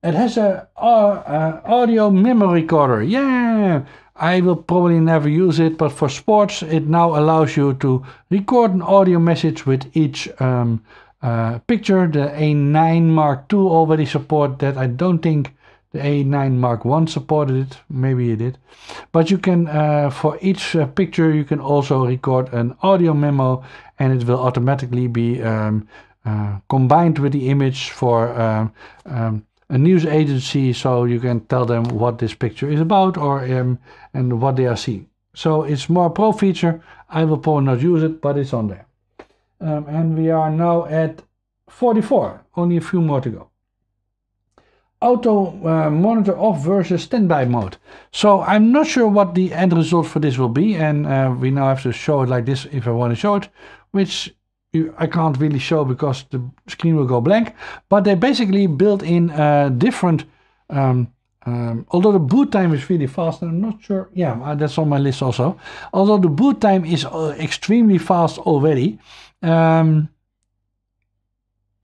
it has a, a, a, audio memory recorder yeah I will probably never use it but for sports it now allows you to record an audio message with each um, uh, picture the A9 Mark II already support that I don't think the A9 Mark One supported it, maybe it did. But you can, uh, for each uh, picture, you can also record an audio memo and it will automatically be um, uh, combined with the image for um, um, a news agency so you can tell them what this picture is about or um, and what they are seeing. So it's more pro feature. I will probably not use it, but it's on there. Um, and we are now at 44, only a few more to go auto uh, monitor off versus standby mode. So I'm not sure what the end result for this will be and uh, we now have to show it like this if I want to show it, which I can't really show because the screen will go blank. But they basically built in a uh, different, um, um, although the boot time is really fast, and I'm not sure, yeah, uh, that's on my list also. Although the boot time is uh, extremely fast already, um,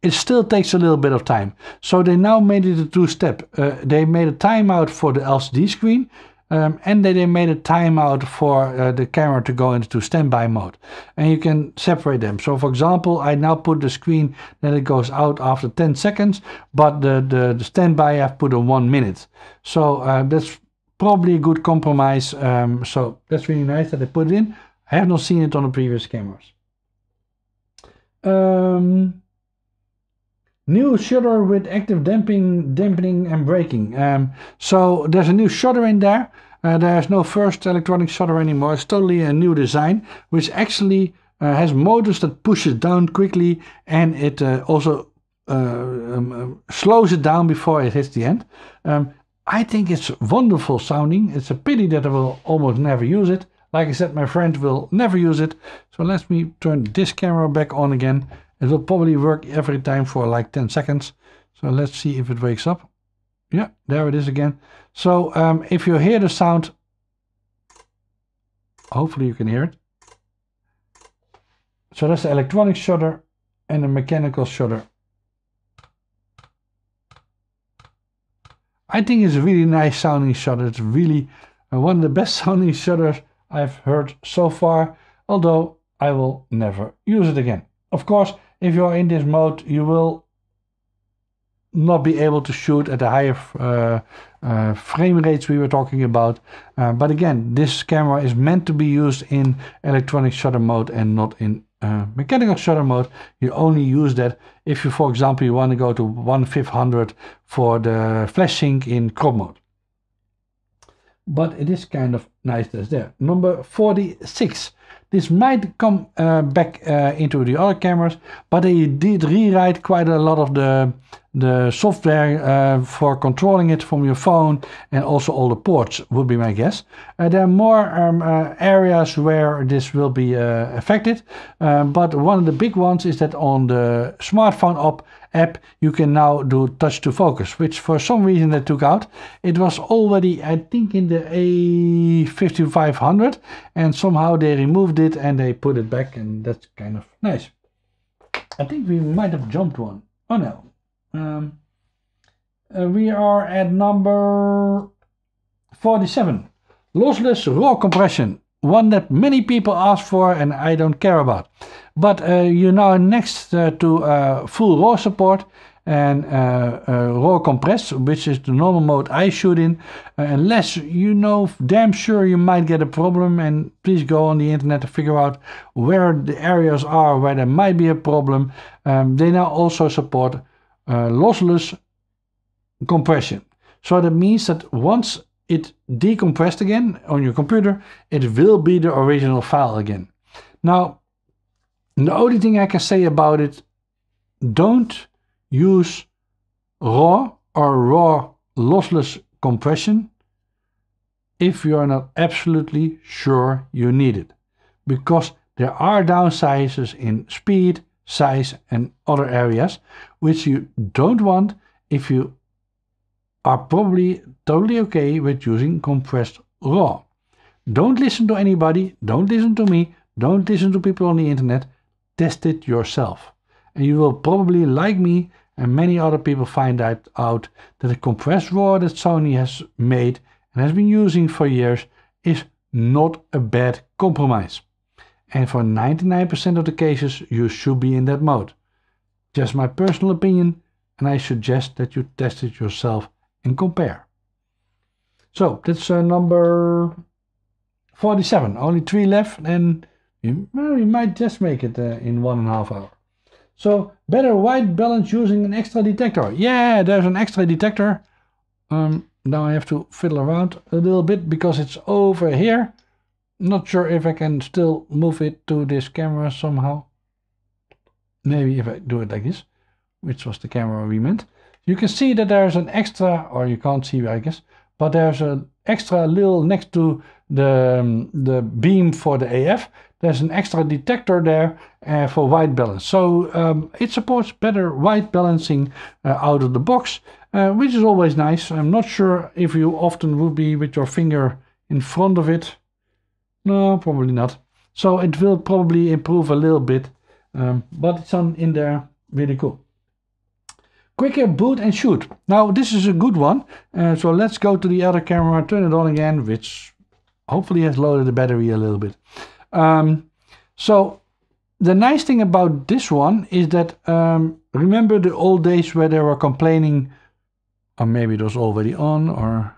it still takes a little bit of time. So they now made it a two-step. Uh, they made a timeout for the LCD screen, um, and then they made a timeout for uh, the camera to go into standby mode. And you can separate them. So for example, I now put the screen, that it goes out after 10 seconds, but the, the, the standby I've put on one minute. So uh, that's probably a good compromise. Um, so that's really nice that they put it in. I have not seen it on the previous cameras. Um, New shutter with active damping, dampening and braking. Um, so there's a new shutter in there. Uh, there's no first electronic shutter anymore. It's totally a new design, which actually uh, has motors that push it down quickly and it uh, also uh, um, uh, slows it down before it hits the end. Um, I think it's wonderful sounding. It's a pity that I will almost never use it. Like I said, my friend will never use it. So let me turn this camera back on again it will probably work every time for like 10 seconds. So let's see if it wakes up. Yeah, there it is again. So um, if you hear the sound, hopefully you can hear it. So that's the electronic shutter and the mechanical shutter. I think it's a really nice sounding shutter. It's really uh, one of the best *laughs* sounding shutters I've heard so far, although I will never use it again. Of course, if you're in this mode, you will not be able to shoot at the higher uh, uh, frame rates we were talking about. Uh, but again, this camera is meant to be used in electronic shutter mode and not in uh, mechanical shutter mode. You only use that if you, for example, you want to go to 1 500 for the flash sync in crop mode. But it is kind of nice that's there. Number 46. This might come uh, back uh, into the other cameras, but they did rewrite quite a lot of the the software uh, for controlling it from your phone and also all the ports would be my guess. Uh, there are more um, uh, areas where this will be uh, affected, um, but one of the big ones is that on the smartphone app, app you can now do touch to focus, which for some reason they took out. It was already, I think, in the A5500, and somehow they removed it and they put it back, and that's kind of nice. I think we might have jumped one. Oh no. Um, uh, we are at number 47. Lossless raw compression. One that many people ask for and I don't care about. But uh, you're now next uh, to uh, full raw support and uh, uh, raw compress, which is the normal mode I shoot in. unless you know damn sure you might get a problem and please go on the internet to figure out where the areas are where there might be a problem. Um, they now also support uh, lossless compression. So that means that once it decompressed again on your computer, it will be the original file again. Now, the only thing I can say about it, don't use raw or raw lossless compression if you are not absolutely sure you need it. Because there are downsizes in speed size, and other areas, which you don't want if you are probably totally okay with using compressed raw. Don't listen to anybody, don't listen to me, don't listen to people on the internet, test it yourself. And you will probably, like me and many other people, find out, that the compressed raw that Sony has made and has been using for years is not a bad compromise and for 99% of the cases you should be in that mode. Just my personal opinion and I suggest that you test it yourself and compare. So that's uh, number 47, only three left and you, well, you might just make it uh, in one and a half hour. So better white balance using an extra detector. Yeah, there's an extra detector. Um, now I have to fiddle around a little bit because it's over here not sure if I can still move it to this camera somehow. Maybe if I do it like this, which was the camera we meant. You can see that there's an extra, or you can't see I guess, but there's an extra little next to the, um, the beam for the AF. There's an extra detector there uh, for white balance. So um, it supports better white balancing uh, out of the box, uh, which is always nice. I'm not sure if you often would be with your finger in front of it no, probably not. So it will probably improve a little bit, um, but it's on in there really cool. Quicker boot and shoot. Now this is a good one. Uh, so let's go to the other camera, turn it on again, which hopefully has loaded the battery a little bit. Um, so the nice thing about this one is that um, remember the old days where they were complaining, or maybe it was already on, or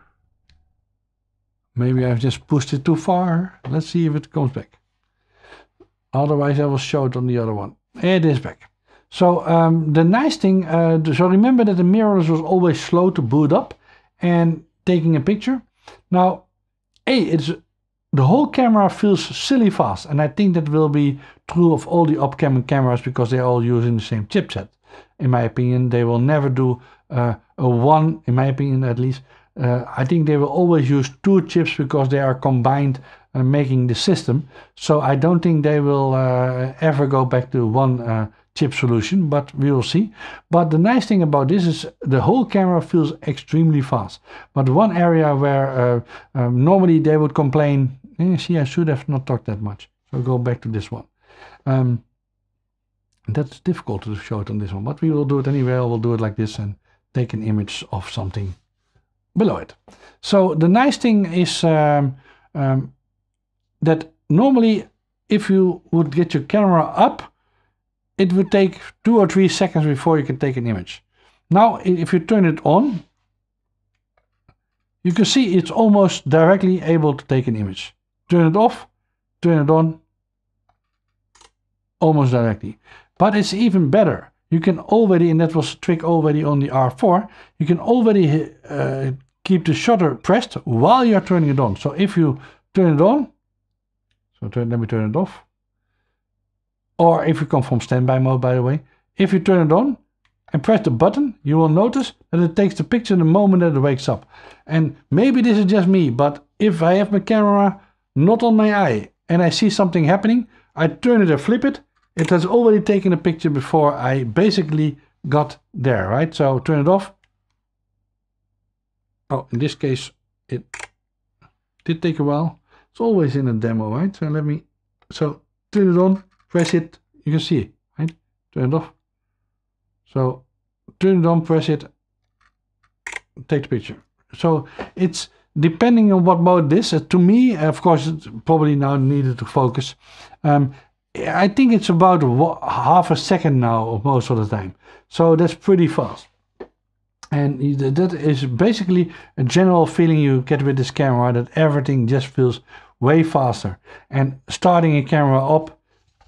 Maybe I've just pushed it too far. Let's see if it comes back. Otherwise I will show it on the other one. It is back. So um, the nice thing, uh, so remember that the mirrorless was always slow to boot up and taking a picture. Now, A, it's the whole camera feels silly fast and I think that will be true of all the upcoming cameras because they're all using the same chipset. In my opinion, they will never do uh, a one, in my opinion at least, uh, I think they will always use two chips because they are combined uh, making the system. So I don't think they will uh, ever go back to one uh, chip solution, but we will see. But the nice thing about this is the whole camera feels extremely fast. But one area where uh, um, normally they would complain, eh, see, I should have not talked that much. So go back to this one. Um, that's difficult to show it on this one, but we will do it anyway. We'll do it like this and take an image of something below it. So the nice thing is um, um, that normally if you would get your camera up, it would take two or three seconds before you can take an image. Now, if you turn it on, you can see it's almost directly able to take an image. Turn it off, turn it on, almost directly. But it's even better. You can already, and that was a trick already on the R4, you can already uh, keep the shutter pressed while you're turning it on. So if you turn it on, so turn, let me turn it off, or if you come from standby mode by the way, if you turn it on and press the button, you will notice that it takes the picture the moment that it wakes up. And maybe this is just me, but if I have my camera not on my eye and I see something happening, I turn it and flip it, it has already taken a picture before I basically got there, right? So turn it off Oh, in this case, it did take a while. It's always in a demo, right? So let me, so turn it on, press it, you can see, right? Turn it off. So turn it on, press it, take the picture. So it's depending on what mode this, uh, to me, of course, it's probably now needed to focus. Um, I think it's about half a second now most of the time. So that's pretty fast and that is basically a general feeling you get with this camera that everything just feels way faster and starting a camera up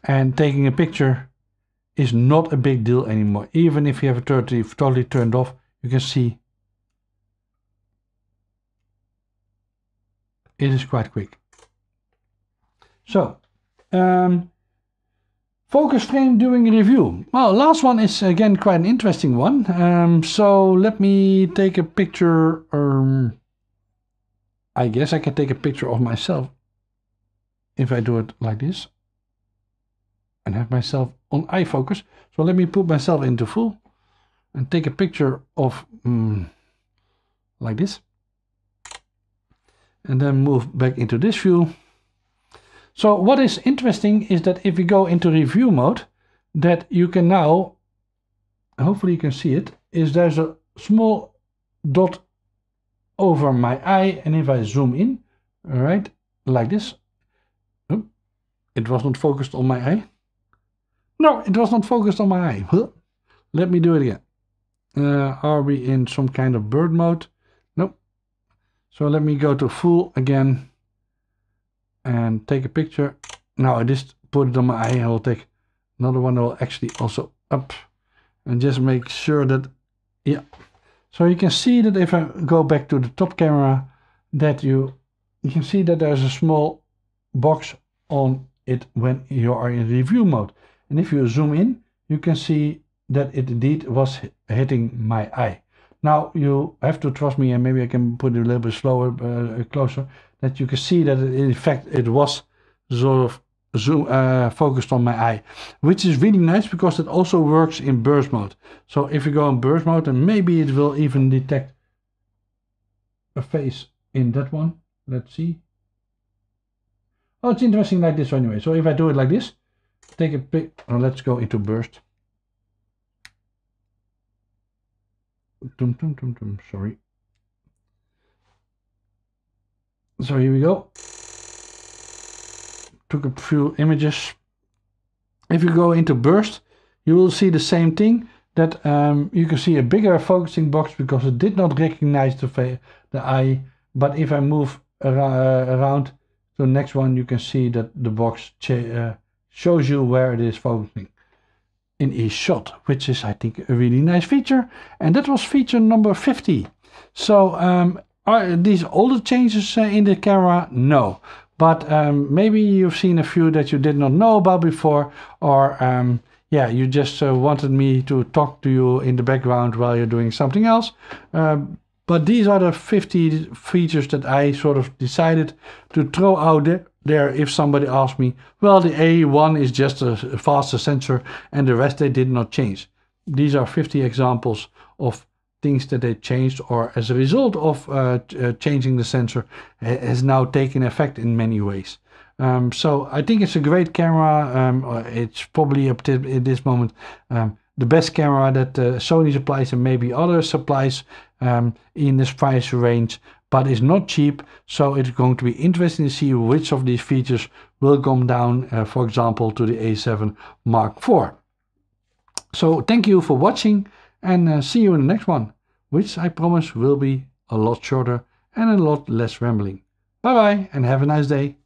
and taking a picture is not a big deal anymore even if you have it totally turned off you can see it is quite quick so um, Focus frame during review. Well, last one is again quite an interesting one. Um, so let me take a picture. Um, I guess I can take a picture of myself if I do it like this and have myself on eye focus. So let me put myself into full and take a picture of um, like this and then move back into this view so what is interesting is that if we go into review mode, that you can now, hopefully you can see it, is there's a small dot over my eye. And if I zoom in, right, like this, it was not focused on my eye. No, it was not focused on my eye. Let me do it again. Uh, are we in some kind of bird mode? Nope. So let me go to full again and take a picture. Now I just put it on my eye. I will take another one. I'll actually also up and just make sure that, yeah. So you can see that if I go back to the top camera, that you, you can see that there's a small box on it when you are in review mode. And if you zoom in, you can see that it indeed was hitting my eye. Now you have to trust me and maybe I can put it a little bit slower, uh, closer that you can see that it, in fact it was sort of zoom, uh, focused on my eye, which is really nice because it also works in burst mode. So if you go in burst mode, and maybe it will even detect a face in that one. Let's see. Oh, it's interesting like this anyway. So if I do it like this, take a pic, and oh, let's go into burst. Dum, dum, dum, dum, sorry. so here we go took a few images if you go into burst you will see the same thing that um, you can see a bigger focusing box because it did not recognize the, the eye but if I move ar uh, around to the next one you can see that the box uh, shows you where it is focusing in each shot which is I think a really nice feature and that was feature number 50 so um, are these all the changes uh, in the camera? No. But um, maybe you've seen a few that you did not know about before or um, yeah, you just uh, wanted me to talk to you in the background while you're doing something else. Um, but these are the 50 features that I sort of decided to throw out there if somebody asked me, well, the A1 is just a faster sensor and the rest they did not change. These are 50 examples of things that they changed or as a result of uh, uh, changing the sensor has now taken effect in many ways. Um, so I think it's a great camera. Um, uh, it's probably up to at this moment um, the best camera that uh, Sony supplies and maybe other supplies um, in this price range, but it's not cheap. So it's going to be interesting to see which of these features will come down, uh, for example, to the A7 Mark IV. So thank you for watching. And uh, see you in the next one, which I promise will be a lot shorter and a lot less rambling. Bye bye and have a nice day.